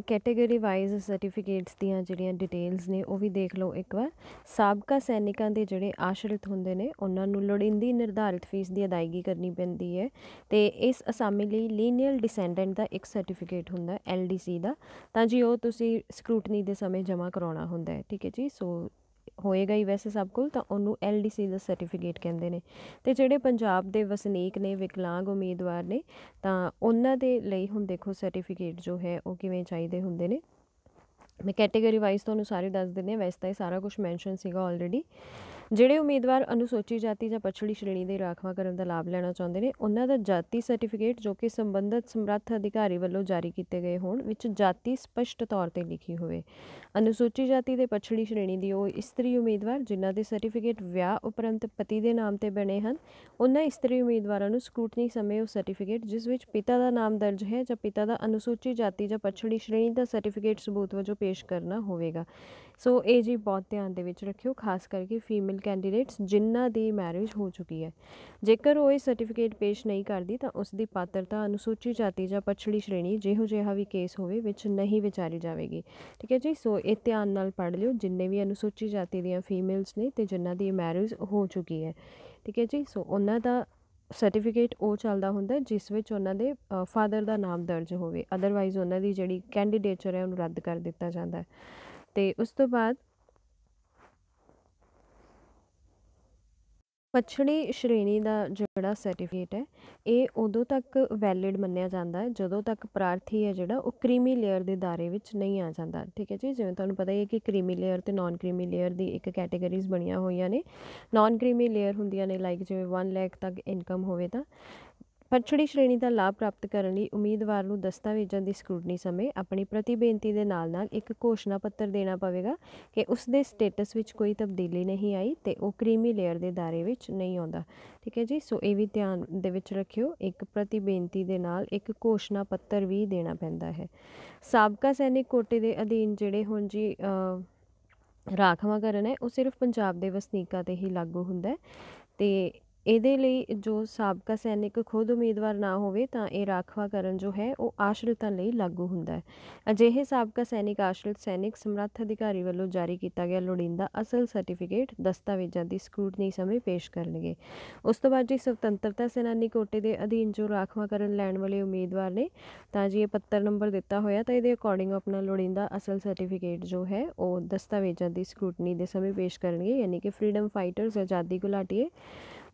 ਕੈਟਾਗਰੀ ਵਾਈਜ਼ ਸਰਟੀਫਿਕੇਟਸ ਦੀਆਂ ਜਿਹੜੀਆਂ ਡਿਟੇਲਸ ਨੇ ਉਹ ਵੀ ਦੇਖ ਲਓ ਇੱਕ ਵਾਰ ਸਾਬਕਾ ਸੈਨਿਕਾਂ ਦੇ ਜਿਹੜੇ ਆਸ਼ਰਿਤ ਹੁੰਦੇ ਨੇ ਉਹਨਾਂ ਨੂੰ ਲੋੜੀਂਦੀ ਨਿਰਧਾਰਿਤ ਫੀਸ ਦੀ ਅਦਾਇਗੀ ਕਰਨੀ ਪੈਂਦੀ ਹੈ ਤੇ ਇਸ ਅਸਾਮੀ ਲਈ ਲੀਨੀਅਲ ਡਿਸੈਂਡੈਂਟ ਦਾ ਇੱਕ ਸਰਟੀਫਿਕੇਟ ਹੁੰਦਾ ਐਲਡੀਸੀ ਦਾ ਤਾਂ ਜੀ ਉਹ ਤੁਸੀਂ ਸਕਰੂਟਨੀ ਦੇ ਸਮੇਂ ਜਮ੍ਹਾਂ ਕਰਾਉਣਾ ਹੁੰਦਾ ਹੈ ਠੀਕ ਹੈ ਜੀ ਸੋ ਹੋਏਗਾ ਹੀ ਵੈਸੇ ਸਭ ਕੋਲ ਤਾਂ ਉਹਨੂੰ ਐਲਡੀਸੀ ਦਾ ਸਰਟੀਫਿਕੇਟ ਕਹਿੰਦੇ ਨੇ ਤੇ ਜਿਹੜੇ ਪੰਜਾਬ ਦੇ ਵਸਨੀਕ ਨੇ ਵਿਕਲਾਂਗ ਉਮੀਦਵਾਰ ਨੇ ਤਾਂ ਉਹਨਾਂ ਦੇ ਲਈ ਹੁਣ ਦੇਖੋ ਸਰਟੀਫਿਕੇਟ ਜੋ ਹੈ ਉਹ ਕਿਵੇਂ ਚਾਹੀਦੇ ਹੁੰਦੇ ਨੇ ਮੈਂ ਕੈਟਾਗਰੀ ਵਾਈਜ਼ ਤੁਹਾਨੂੰ ਸਾਰੇ ਦੱਸ ਦਿੰਦੇ ਆ ਵੈਸੇ ਤਾਂ ਇਹ ਸਾਰਾ ਕੁਝ ਮੈਂਸ਼ਨ ਸੀਗਾ ਆਲਰੇਡੀ ਜਿਹੜੇ ਉਮੀਦਵਾਰ ਅਨੁਸੂਚੀ ਜਾਤੀ ਜਾਂ ਪਛੜੀ ਸ਼੍ਰੇਣੀ ਦੇ ਰਾਖਵਾ ਕਰਨ ਦਾ ਲਾਭ ਲੈਣਾ ਚਾਹੁੰਦੇ ਨੇ ਉਹਨਾਂ ਦਾ ਜਾਤੀ ਸਰਟੀਫਿਕੇਟ ਜੋ ਕਿ ਸੰਬੰਧਤ ਸਮਰੱਥ ਅਧਿਕਾਰੀ ਵੱਲੋਂ ਜਾਰੀ ਕੀਤੇ ਗਏ ਹੋਣ ਵਿੱਚ ਜਾਤੀ ਸਪਸ਼ਟ ਤੌਰ ਤੇ ਲਿਖੀ ਹੋਵੇ ਅਨੁਸੂਚੀ ਜਾਤੀ ਦੇ ਪਛੜੀ ਸ਼੍ਰੇਣੀ ਦੀ ਉਹ ਇਸਤਰੀ ਉਮੀਦਵਾਰ ਜਿਨ੍ਹਾਂ ਦੇ ਸਰਟੀਫਿਕੇਟ ਵਿਆਹ ਉਪਰੰਤ ਪਤੀ ਦੇ ਨਾਮ ਤੇ ਬਣੇ ਹਨ ਉਹਨਾਂ ਇਸਤਰੀ ਉਮੀਦਵਾਰਾਂ ਨੂੰ ਸਕ੍ਰੂਟਨੀ ਸਮੇਂ ਉਹ ਸਰਟੀਫਿਕੇਟ ਜਿਸ ਵਿੱਚ ਪਿਤਾ ਦਾ ਨਾਮ ਦਰਜ ਹੈ ਜਾਂ ਪਿਤਾ ਦਾ ਅਨੁਸੂਚੀ ਜਾਤੀ ਜਾਂ ਪਛੜੀ ਸ਼੍ਰੇਣੀ ਦਾ ਸਰਟੀਫਿਕੇਟ ਸਬੂਤ ਵਜੋਂ ਪੇਸ਼ ਕਰਨਾ ਹੋਵੇਗਾ ਸੋ ਇਹ ਜੀ ਬਹੁਤ ਧਿਆਨ ਦੇ ਵਿੱਚ ਰੱਖਿਓ ਖਾਸ ਕਰਕੇ ਫੀਮੇਲ ਕੈਂਡੀਡੇਟਸ ਜਿਨ੍ਹਾਂ ਦੀ ਮੈਰਿਜ ਹੋ ਚੁੱਕੀ ਹੈ ਜੇਕਰ ਉਹ ਇਹ ਸਰਟੀਫਿਕੇਟ ਪੇਸ਼ ਨਹੀਂ ਕਰਦੀ ਤਾਂ ਉਸ ਦੀ ਪਾਤਰਤਾ ਅਨੁਸੂਚੀ ਜਾਤੀ ਜਾਂ ਪਛੜੀ ਸ਼੍ਰੇਣੀ ਜਿਹੋ ਜਿਹਾ ਵੀ ਕੇਸ ਹੋਵੇ ਵਿੱਚ ਨਹੀਂ ਵਿਚਾਰੀ ਜਾਵੇਗੀ ਠੀਕ ਹੈ ਜੀ ਸੋ ਇਹ ਧਿਆਨ ਨਾਲ ਪੜ੍ਹ ਲਿਓ ਜਿੰਨੇ ਵੀ ਅਨੁਸੂਚੀ ਜਾਤੀ ਦੀਆਂ ਫੀਮੇਲਸ ਨੇ ਤੇ ਜਿਨ੍ਹਾਂ ਦੀ ਮੈਰਿਜ ਹੋ ਚੁੱਕੀ ਹੈ ਠੀਕ ਹੈ ਜੀ ਸੋ ਉਹਨਾਂ ਦਾ ਸਰਟੀਫਿਕੇਟ ਉਹ ਚੱਲਦਾ ਹੁੰਦਾ ਜਿਸ ਵਿੱਚ ਉਹਨਾਂ ਦੇ ਫਾਦਰ ਦਾ ਨਾਮ ਦਰਜ ਹੋਵੇ ਅਦਰਵਾਈਜ਼ ਉਹਨਾਂ ਦੀ ਜਿਹੜੀ ਕੈਂਡੀਡੇਚਰ ਹੈ ਉਹਨੂੰ ਰੱਦ ਕਰ ਦਿੱਤਾ ਜਾਂਦਾ ਹੈ ਤੇ ਉਸ ਤੋਂ ਬਾਅਦ ਪਛੜੀ ਸ਼੍ਰੇਣੀ ਦਾ ਜਿਹੜਾ ਸਰਟੀਫਿਕੇਟ ਹੈ ਇਹ ਉਦੋਂ ਤੱਕ ਵੈਲਿਡ ਮੰਨਿਆ ਜਾਂਦਾ ਹੈ ਜਦੋਂ ਤੱਕ ਪ੍ਰਾਰਥੀ ਹੈ ਜਿਹੜਾ ਉਹ ਕ੍ਰੀਮੀ ਲੇਅਰ ਦੇ ਧਾਰੇ ਵਿੱਚ ਨਹੀਂ ਆ ਜਾਂਦਾ ਠੀਕ ਹੈ ਜੀ ਜਿਵੇਂ ਤੁਹਾਨੂੰ ਪਤਾ ਹੀ ਹੈ ਕਿ ਕ੍ਰੀਮੀ ਲੇਅਰ ਤੇ ਨਾਨ ਕ੍ਰੀਮੀ ਲੇਅਰ ਦੀ ਇੱਕ ਕੈਟਾਗਰੀਜ਼ ਬਣੀਆਂ ਹੋਈਆਂ ਨੇ ਨਾਨ ਕ੍ਰੀਮੀ ਲੇਅਰ ਹੁੰਦੀਆਂ ਨੇ ਲਾਈਕ ਜਿਵੇਂ 1 ਲੱਖ ਤੱਕ ਇਨਕਮ ਹੋਵੇ ਤਾਂ ਪਛੜੀ ਸ਼੍ਰੇਣੀ ਦਾ ਲਾਭ ਪ੍ਰਾਪਤ ਕਰਨ ਲਈ ਉਮੀਦਵਾਰ ਨੂੰ ਦਸਤਾਵੇਜ਼ਾਂ ਦੀ ਸਕ੍ਰੂਟਨੀ ਸਮੇਂ ਆਪਣੀ ਪ੍ਰਤੀਬੇਨਤੀ ਦੇ ਨਾਲ-ਨਾਲ ਇੱਕ ਘੋਸ਼ਣਾ ਪੱਤਰ ਦੇਣਾ ਪਵੇਗਾ ਕਿ ਉਸ ਦੇ ਸਟੇਟਸ ਵਿੱਚ ਕੋਈ ਤਬਦੀਲੀ ਨਹੀਂ ਆਈ ਤੇ ਉਹ ਕ੍ਰੀਮੀ ਲੇਅਰ ਦੇ ਧਾਰੇ ਵਿੱਚ ਨਹੀਂ ਆਉਂਦਾ ਠੀਕ ਹੈ ਜੀ ਸੋ ਇਹ ਵੀ ਧਿਆਨ ਦੇ ਵਿੱਚ ਰੱਖਿਓ ਇੱਕ ਪ੍ਰਤੀਬੇਨਤੀ ਦੇ ਨਾਲ ਇੱਕ ਘੋਸ਼ਣਾ ਪੱਤਰ ਵੀ ਦੇਣਾ ਪੈਂਦਾ ਹੈ ਸਾਬਕਾ ਸੈਨਿਕ ਕੋਟੇ ਦੇ ਅਧੀਨ ਜਿਹੜੇ ਹੁਣ ਜੀ ਰਾਖਵਾਂਕਰਨ ਹੈ ਉਹ ਸਿਰਫ ਪੰਜਾਬ ਦੇ ਵਸਨੀਕਾਂ ਤੇ ਹੀ ਲਾਗੂ ਹੁੰਦਾ ਹੈ ਤੇ ਇਹਦੇ ਲਈ ਜੋ ਸਾਬਕਾ ਸੈਨਿਕ ਖੁਦ ਉਮੀਦਵਾਰ ਨਾ ਹੋਵੇ ਤਾਂ ਇਹ ਕਰਨ ਜੋ ਹੈ ਉਹ ਆਸ਼ਰਿਤਾਂ ਲਈ ਲਾਗੂ ਹੁੰਦਾ ਹੈ ਅਜਿਹੇ ਸਾਬਕਾ ਸੈਨਿਕ ਆਸ਼ਰਿਤ ਸੈਨਿਕ ਸਮਰੱਥ ਅਧਿਕਾਰੀ ਵੱਲੋਂ ਜਾਰੀ ਕੀਤਾ ਗਿਆ ਲੋੜੀਂਦਾ ਅਸਲ ਸਰਟੀਫਿਕੇਟ ਦਸਤਾਵੇਜ਼ਾਂ ਦੀ ਸਕ੍ਰੂਟਨੀ ਸਮੇਂ ਪੇਸ਼ ਕਰਨਗੇ ਉਸ ਤੋਂ ਬਾਅਦ ਜੀ ਸੁਤੰਤਰਤਾ ਸੈਨਾਨੀ ਕੋਟੇ ਦੇ ਅਧੀਨ ਜੋ ਕਰਨ ਲੈਣ ਵਾਲੇ ਉਮੀਦਵਾਰ ਨੇ ਤਾਂ ਜੀ ਇਹ ਪੱਤਰ ਨੰਬਰ ਦਿੱਤਾ ਹੋਇਆ ਤਾਂ ਇਹਦੇ ਅਕੋਰਡਿੰਗ ਆਪਣਾ ਲੋੜੀਂਦਾ ਅਸਲ ਸਰਟੀਫਿਕੇਟ ਜੋ ਹੈ ਉਹ ਦਸਤਾਵੇਜ਼ਾਂ ਦੀ ਸਕ੍ਰੂਟਨੀ ਦੇ ਸਮੇਂ ਪੇਸ਼ ਕਰਨਗੇ ਯਾਨੀ ਕਿ ਫਰੀडम ਫਾਈਟਰਸ ਆਜ਼ਾਦੀ ਗੁਲਾਟੀਏ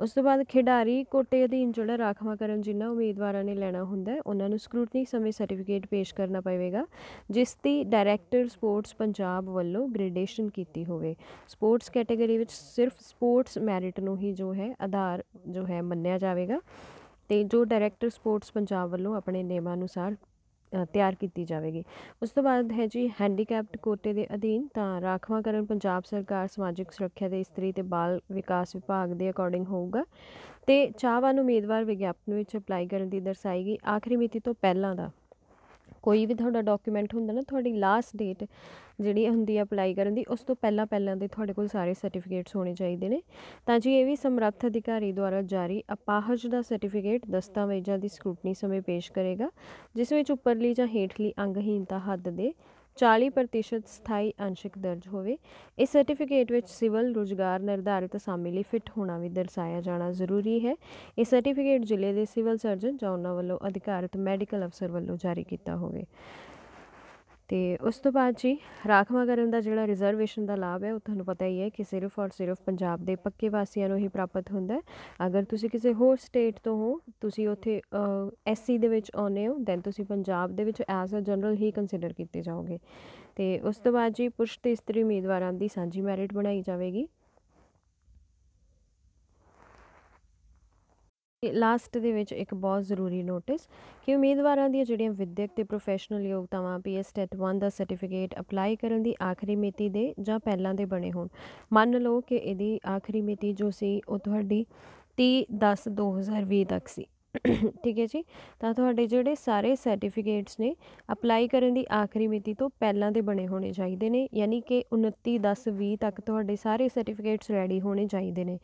ਉਸ ਤੋਂ ਬਾਅਦ ਖਿਡਾਰੀ ਕੋਟੇ ਅਧੀਨ ਜਿਹੜਾ ਰਾਖਵਾਂਕਰਨ ਜਿੰਨਾ ਉਮੀਦਵਾਰਾਂ ਨੇ ਲੈਣਾ ਹੁੰਦਾ ਉਹਨਾਂ ਨੂੰ ਸਕਰੂਟਨੀ ਸਮੇਂ ਸਰਟੀਫਿਕੇਟ ਪੇਸ਼ ਕਰਨਾ ਪਵੇਗਾ ਜਿਸ ਦੀ ਡਾਇਰੈਕਟਰ ਸਪੋਰਟਸ ਪੰਜਾਬ ਵੱਲੋਂ ਗ੍ਰੇਡੇਸ਼ਨ ਕੀਤੀ ਹੋਵੇ ਸਪੋਰਟਸ ਕੈਟਾਗਰੀ ਵਿੱਚ ਸਿਰਫ ਸਪੋਰਟਸ ਮੈਰਿਟ ਨੂੰ ਹੀ ਜੋ ਹੈ ਆਧਾਰ ਜੋ ਹੈ ਮੰਨਿਆ ਜਾਵੇਗਾ ਤੇ ਜੋ ਡਾਇਰੈਕਟਰ ਸਪੋਰਟਸ ਪੰਜਾਬ ਵੱਲੋਂ ਆਪਣੇ ਨਿਯਮਾਂ ਅਨੁਸਾਰ ਤਿਆਰ ਕੀਤੀ ਜਾਵੇਗੀ ਉਸ ਤੋਂ ਬਾਅਦ ਹੈ ਜੀ ਹੈਂਡੀਕੈਪਡ ਕੋਟੇ ਦੇ ਅਧੀਨ ਤਾਂ ਰਾਖਵਾਂਕਰਨ ਪੰਜਾਬ ਸਰਕਾਰ ਸਮਾਜਿਕ ਸੁਰੱਖਿਆ ਤੇ ਇਸਤਰੀ ਤੇ ਬਾਲ ਵਿਕਾਸ ਵਿਭਾਗ ਦੇ ਅਕੋਰਡਿੰਗ ਹੋਊਗਾ ਤੇ ਚਾਹਵਾਨ ਉਮੀਦਵਾਰ ਵਿਗਿਆਪਨ ਵਿੱਚ ਅਪਲਾਈ ਕਰਨ ਦੀ ਦਰਸਾਈ ਗਈ ਆਖਰੀ ਮਿਤੀ ਤੋਂ ਪਹਿਲਾਂ ਦਾ ਕੋਈ ਵੀ ਤੁਹਾਡਾ ਡਾਕੂਮੈਂਟ ਹੁੰਦਾ ਨਾ ਤੁਹਾਡੀ ਲਾਸਟ ਡੇਟ ਜਿਹੜੀ ਹੁੰਦੀ ਹੈ ਅਪਲਾਈ ਕਰਨ ਦੀ ਉਸ ਤੋਂ ਪਹਿਲਾਂ ਪਹਿਲਾਂ ਦੇ ਤੁਹਾਡੇ ਕੋਲ ਸਾਰੇ ਸਰਟੀਫਿਕੇਟਸ ਹੋਣੇ ਚਾਹੀਦੇ ਨੇ ਤਾਂ ਜੀ ਇਹ ਵੀ ਸਮਰੱਥ ਅਧਿਕਾਰੀ ਦੁਆਰਾ ਜਾਰੀ ਅਪਾਹਜ ਦਾ ਸਰਟੀਫਿਕੇਟ ਦਸਤਾਵੇਜ਼ਾਂ ਦੀ ਸਕ੍ਰੂਟਨੀ ਸਮੇਂ ਪੇਸ਼ ਕਰੇਗਾ ਜਿਸ ਵਿੱਚ ਉੱਪਰਲੀ ਜਾਂ ਹੇਠਲੀ ਅੰਗਹੀਨਤਾ ਹੱਦ ਦੇ 40% ਸਥਾਈ ਅੰਸ਼ਿਕ ਦਰਜ ਹੋਵੇ ਇਸ ਸਰਟੀਫਿਕੇਟ ਵਿੱਚ ਸਿਵਲ ਰੁਜ਼ਗਾਰ ਨਿਰਧਾਰਿਤ ਅਸਾਮੀ ਲਈ ਫਿੱਟ ਹੋਣਾ ਵੀ ਦਰਸਾਇਆ ਜਾਣਾ ਜ਼ਰੂਰੀ ਹੈ ਇਹ ਸਰਟੀਫਿਕੇਟ ਜ਼ਿਲ੍ਹੇ ਦੇ ਸਿਵਲ ਸਰਜਨ ਜਾਂ ਉਹਨਾਂ ਵੱਲੋਂ ਅਧਿਕਾਰਤ ਮੈਡੀਕਲ ਅਫਸਰ ਵੱਲੋਂ ਜਾਰੀ ਕੀਤਾ ਹੋਵੇ ਤੇ ਉਸ ਤੋਂ ਬਾਅਦ ਜੀ ਰਾਖਵਾ ਕਰਨ ਦਾ ਜਿਹੜਾ ਰਿਜ਼ਰਵੇਸ਼ਨ ਦਾ ਲਾਭ ਹੈ ਉਹ ਤੁਹਾਨੂੰ ਪਤਾ ਹੀ ਹੈ ਕਿ ਸਿਰਫ ਔਰ ਸਿਰਫ ਪੰਜਾਬ ਦੇ ਪੱਕੇ ਵਾਸੀਆਂ ਨੂੰ ਹੀ ਪ੍ਰਾਪਤ ਹੁੰਦਾ ਹੈ ਅਗਰ ਤੁਸੀਂ ਕਿਸੇ ਹੋਰ ਸਟੇਟ ਤੋਂ ਹੋ ਤੁਸੀਂ ਉੱਥੇ ਐਸਸੀ ਦੇ ਵਿੱਚ ਆਉਨੇ ਹੋ ਦੈਨ ਤੁਸੀਂ ਪੰਜਾਬ ਦੇ ਵਿੱਚ ਐਜ਼ ਅ ਜਨਰਲ ਹੀ ਕੰਸੀਡਰ ਕੀਤੇ ਜਾਓਗੇ ਤੇ ਉਸ ਤੋਂ ਬਾਅਦ ਜੀ ਪੁਰਸ਼ ਤੇ ਇਸਤਰੀ ਉਮੀਦਵਾਰਾਂ ਦੀ ਸਾਂਝੀ ਮੈਰਿਟ ਬਣਾਈ ਜਾਵੇਗੀ ਲਾਸਟ ਦੇ ਵਿੱਚ ਇੱਕ ਬਹੁਤ ਜ਼ਰੂਰੀ ਨੋਟਿਸ ਕਿ ਉਮੀਦਵਾਰਾਂ ਦੀਆਂ ਜਿਹੜੀਆਂ ਵਿਦਿਅਕ ਤੇ ਪ੍ਰੋਫੈਸ਼ਨਲ ਯੋਗਤਾਵਾਂ ਪੀਐਸ ਟੈਟ 1 ਦਾ ਸਰਟੀਫਿਕੇਟ ਅਪਲਾਈ ਕਰਨ ਦੀ ਆਖਰੀ ਮਿਤੀ ਦੇ ਜਾਂ ਪਹਿਲਾਂ ਦੇ ਬਣੇ ਹੋਣ ਮੰਨ ਲਓ ਕਿ ਇਹਦੀ ਆਖਰੀ ਮਿਤੀ ਜੋ ਸੀ ਉਹ ਤੁਹਾਡੀ 30 10 2020 ਤੱਕ ਸੀ ਠੀਕ ਹੈ ਜੀ ਤਾਂ ਤੁਹਾਡੇ ਜਿਹੜੇ ਸਾਰੇ ਸਰਟੀਫਿਕੇਟਸ ਨੇ ਅਪਲਾਈ ਕਰਨ ਦੀ ਆਖਰੀ ਮਿਤੀ ਤੋਂ ਪਹਿਲਾਂ ਦੇ ਬਣੇ ਹੋਣੇ ਚਾਹੀਦੇ ਨੇ ਯਾਨੀ ਕਿ 29 10 20 ਤੱਕ ਤੁਹਾਡੇ ਸਾਰੇ ਸਰਟੀਫਿਕੇਟਸ ਰੈਡੀ ਹੋਣੇ ਚਾਹੀਦੇ ਨੇ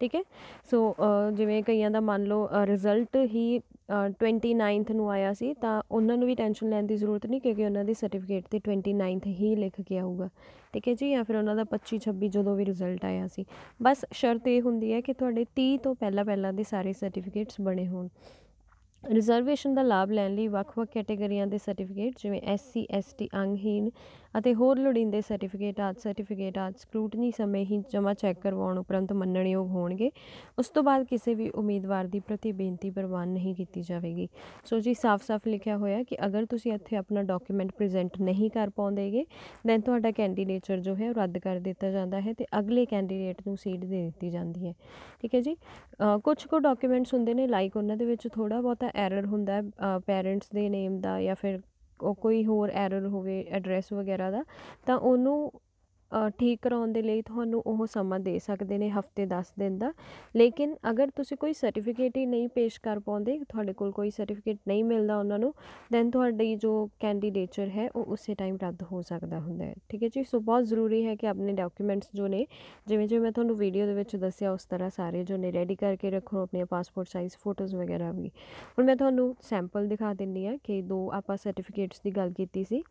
ਠੀਕ ਹੈ ਸੋ ਜਿਵੇਂ ਕਈਆਂ ਦਾ ਮੰਨ ਲਓ ਰਿਜ਼ਲਟ ਹੀ 29th ਨੂੰ ਆਇਆ ਸੀ ਤਾਂ ਉਹਨਾਂ ਨੂੰ ਵੀ ਟੈਨਸ਼ਨ ਲੈਣ ਦੀ ਜ਼ਰੂਰਤ ਨਹੀਂ ਕਿਉਂਕਿ ਉਹਨਾਂ ਦੇ ਸਰਟੀਫਿਕੇਟ ਤੇ 29th ਹੀ ਲਿਖ ਕੇ ਆਊਗਾ ਠੀਕ ਹੈ ਜੀ ਜਾਂ ਫਿਰ ਉਹਨਾਂ ਦਾ 25 26 ਜਦੋਂ ਵੀ ਰਿਜ਼ਲਟ ਆਇਆ ਸੀ ਬਸ ਸ਼ਰਤ ਇਹ ਹੁੰਦੀ ਹੈ ਕਿ ਤੁਹਾਡੇ 30 ਤੋਂ ਪਹਿਲਾਂ ਪਹਿਲਾਂ ਦੇ ਸਾਰੇ ਸਰਟੀਫਿਕੇਟਸ ਬਣੇ ਹੋਣ ਰਿਜ਼ਰਵੇਸ਼ਨ ਦਾ ਲਾਭ ਲੈਣ ਲਈ ਵੱਖ-ਵੱਖ ਕੈਟਾਗਰੀਆਂ ਦੇ ਸਰਟੀਫਿਕੇਟ ਜਿਵੇਂ ਐਸਸੀ ਐਸਟੀ ਅੰਗਹੀਨ ਅਤੇ ਹੋਰ ਲੋੜੀਂਦੇ ਸਰਟੀਫਿਕੇਟ ਆਦਿ ਸਰਟੀਫਿਕੇਟ ਆਦਿ ਸਕ੍ਰੂਟਨੀ ਸਮੇਂ ਹੀ ਜਮਾ ਚੈੱਕ ਕਰਵਾਉਣ ਉਪਰੰਤ ਮੰਨਣਯੋਗ ਹੋਣਗੇ ਉਸ ਤੋਂ ਬਾਅਦ ਕਿਸੇ ਵੀ ਉਮੀਦਵਾਰ ਦੀ ਪ੍ਰਤੀ ਬੇਨਤੀ ਪ੍ਰਵਾਨ ਨਹੀਂ ਕੀਤੀ ਜਾਵੇਗੀ ਸੋ ਜੀ ਸਾਫ਼ ਸਾਫ਼ ਲਿਖਿਆ ਹੋਇਆ ਕਿ ਅਗਰ ਤੁਸੀਂ ਇੱਥੇ ਆਪਣਾ ਡਾਕੂਮੈਂਟ ਪ੍ਰੈਜ਼ੈਂਟ ਨਹੀਂ ਕਰ ਪਾਉਂਦੇਗੇ ਦੈਨ ਤੁਹਾਡਾ ਕੈਂਡੀਡੇਚਰ ਜੋ ਹੈ ਉਹ ਰੱਦ ਕਰ ਦਿੱਤਾ ਜਾਂਦਾ ਹੈ ਤੇ ਅਗਲੇ ਕੈਂਡੀਡੇਟ ਨੂੰ ਸੀਟ ਦੇ ਦਿੱਤੀ ਜਾਂਦੀ ਹੈ ਠੀਕ ਹੈ ਜੀ ਕੁਝ ਕੁ ਡਾਕੂਮੈਂਟਸ ਹੁੰਦੇ ਨੇ ਲਾਈਕ ਉਹਨਾਂ ਦੇ ਵਿੱਚ ਥੋੜਾ ਬਹੁਤਾ ਐਰਰ ਹੁੰਦਾ ਹੈ ਪੇਰੈਂਟਸ ਦੇ ਨੇਮ ਦਾ ਜਾਂ ਫਿਰ ਕੋਈ ਹੋਰ ਐਰਰ ਹੋਵੇ ਐਡਰੈਸ ਵਗੈਰਾ ਦਾ ਤਾਂ ਉਹਨੂੰ ਠੀਕ ਕਰਾਉਣ ਦੇ ਲਈ ਤੁਹਾਨੂੰ ਉਹ ਸਮਾਂ ਦੇ ਸਕਦੇ ਨੇ ਹਫਤੇ 10 ਦਿਨ ਦਾ ਲੇਕਿਨ ਅਗਰ ਤੁਸੀਂ ਕੋਈ ਸਰਟੀਫਿਕੇਟ ਹੀ ਨਹੀਂ ਪੇਸ਼ ਕਰ ਪਾਉਂਦੇ ਤੁਹਾਡੇ ਕੋਲ ਕੋਈ ਸਰਟੀਫਿਕੇਟ ਨਹੀਂ ਮਿਲਦਾ ਉਹਨਾਂ ਨੂੰ ਦੈਨ ਤੁਹਾਡੀ ਜੋ ਕੈਂਡੀਡੇਚਰ ਹੈ ਉਹ ਉਸੇ ਟਾਈਮ ਰੱਦ ਹੋ ਸਕਦਾ ਹੁੰਦਾ ਹੈ ਠੀਕ ਹੈ ਜੀ ਸੋ ਬਹੁਤ ਜ਼ਰੂਰੀ ਹੈ ਕਿ ਆਪਣੇ ਡਾਕੂਮੈਂਟਸ ਜੋ ਨੇ ਜਿਵੇਂ ਜਿਵੇਂ ਮੈਂ ਤੁਹਾਨੂੰ ਵੀਡੀਓ ਦੇ ਵਿੱਚ ਦੱਸਿਆ ਉਸ ਤਰ੍ਹਾਂ ਸਾਰੇ ਜੋ ਨੇ ਰੈਡੀ ਕਰਕੇ ਰੱਖੋ ਆਪਣੇ ਪਾਸਪੋਰਟ ਸਾਈਜ਼ ਫੋਟੋਜ਼ ਵਗੈਰਾ ਵੀ ਹੁਣ ਮੈਂ ਤੁਹਾਨੂੰ ਸੈਂਪਲ ਦਿਖਾ ਦਿੰਨੀ ਆ ਕਿ ਦੋ ਆਪਾਂ ਸਰਟੀਫਿਕੇਟਸ ਦੀ ਗੱਲ ਕੀਤੀ ਸੀ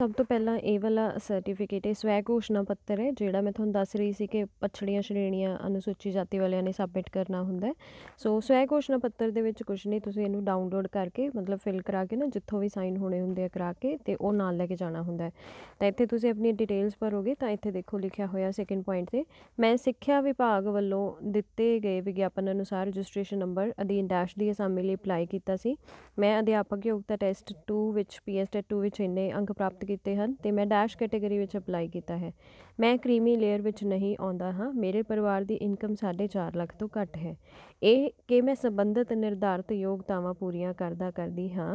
ਸਭ ਤੋਂ ਪਹਿਲਾਂ ਇਹ ਵਾਲਾ ਸਰਟੀਫਿਕੇਟ ਇਹ ਸਵੈ ਘੋਸ਼ਣਾ ਪੱਤਰ ਹੈ ਜਿਹੜਾ ਮੈਂ ਤੁਹਾਨੂੰ ਦੱਸ ਰਹੀ ਸੀ ਕਿ ਪਛੜੀਆਂ ਸ਼੍ਰੇਣੀਆਂ ਅਨੁਸੂਚੀ ਜਾਤੀ ਵਾਲਿਆਂ ਨੇ ਸਬਮਿਟ ਕਰਨਾ ਹੁੰਦਾ ਸੋ ਸਵੈ ਘੋਸ਼ਣਾ ਪੱਤਰ ਦੇ ਵਿੱਚ ਕੁਝ ਨਹੀਂ ਤੁਸੀਂ ਇਹਨੂੰ ਡਾਊਨਲੋਡ ਕਰਕੇ ਮਤਲਬ ਫਿਲ ਕਰਾ ਕੇ ਨਾ ਜਿੱਥੋਂ ਵੀ ਸਾਈਨ ਹੋਣੇ ਹੁੰਦੇ ਆ ਕਰਾ ਕੇ ਤੇ ਉਹ ਨਾਲ ਲੈ ਕੇ ਜਾਣਾ ਹੁੰਦਾ ਤਾਂ ਇੱਥੇ ਤੁਸੀਂ ਆਪਣੀ ਡਿਟੇਲਸ ਭਰੋਗੇ ਤਾਂ ਇੱਥੇ ਦੇਖੋ ਲਿਖਿਆ ਹੋਇਆ ਸੈਕਿੰਡ ਪੁਆਇੰਟ ਤੇ ਮੈਂ ਸਿੱਖਿਆ ਵਿਭਾਗ ਵੱਲੋਂ ਦਿੱਤੇ ਗਏ ਵਿਗਿਆਪਨ ਅਨੁਸਾਰ ਰਜਿਸਟ੍ਰੇਸ਼ਨ ਨੰਬਰ ਅਧੀਨ ਡੈਸ਼ ਦੀ ਅਸਾਮੀ ਲਈ ਅਪਲਾਈ ਕੀਤਾ ਸੀ ਮੈਂ ਅਧਿਆਪਕ ਯੋਗਤਾ ਟੈਸਟ 2 ਵਿੱਚ ਪੀਐਸ 2 ਵਿੱਚ ਇੰਨੇ ਅੰਕ ਪ੍ਰਾਪਤ ਕੀਤੇ ਹਨ ਤੇ ਮੈਂ ਡੈਸ਼ ਕੈਟਾਗਰੀ ਵਿੱਚ ਅਪਲਾਈ ਕੀਤਾ ਹੈ ਮੈਂ ਕ੍ਰੀਮੀ ਲੇਅਰ ਵਿੱਚ ਨਹੀਂ ਆਉਂਦਾ ਹਾਂ ਮੇਰੇ ਪਰਿਵਾਰ ਦੀ ਇਨਕਮ 4.5 ਲੱਖ ਤੋਂ ਘੱਟ ਹੈ ਇਹ ਕਿ ਮੈਂ ਸੰਬੰਧਿਤ ਨਿਰਧਾਰਤ ਯੋਗਤਾਵਾਂ ਪੂਰੀਆਂ ਕਰਦਾ ਕਰਦੀ ਹਾਂ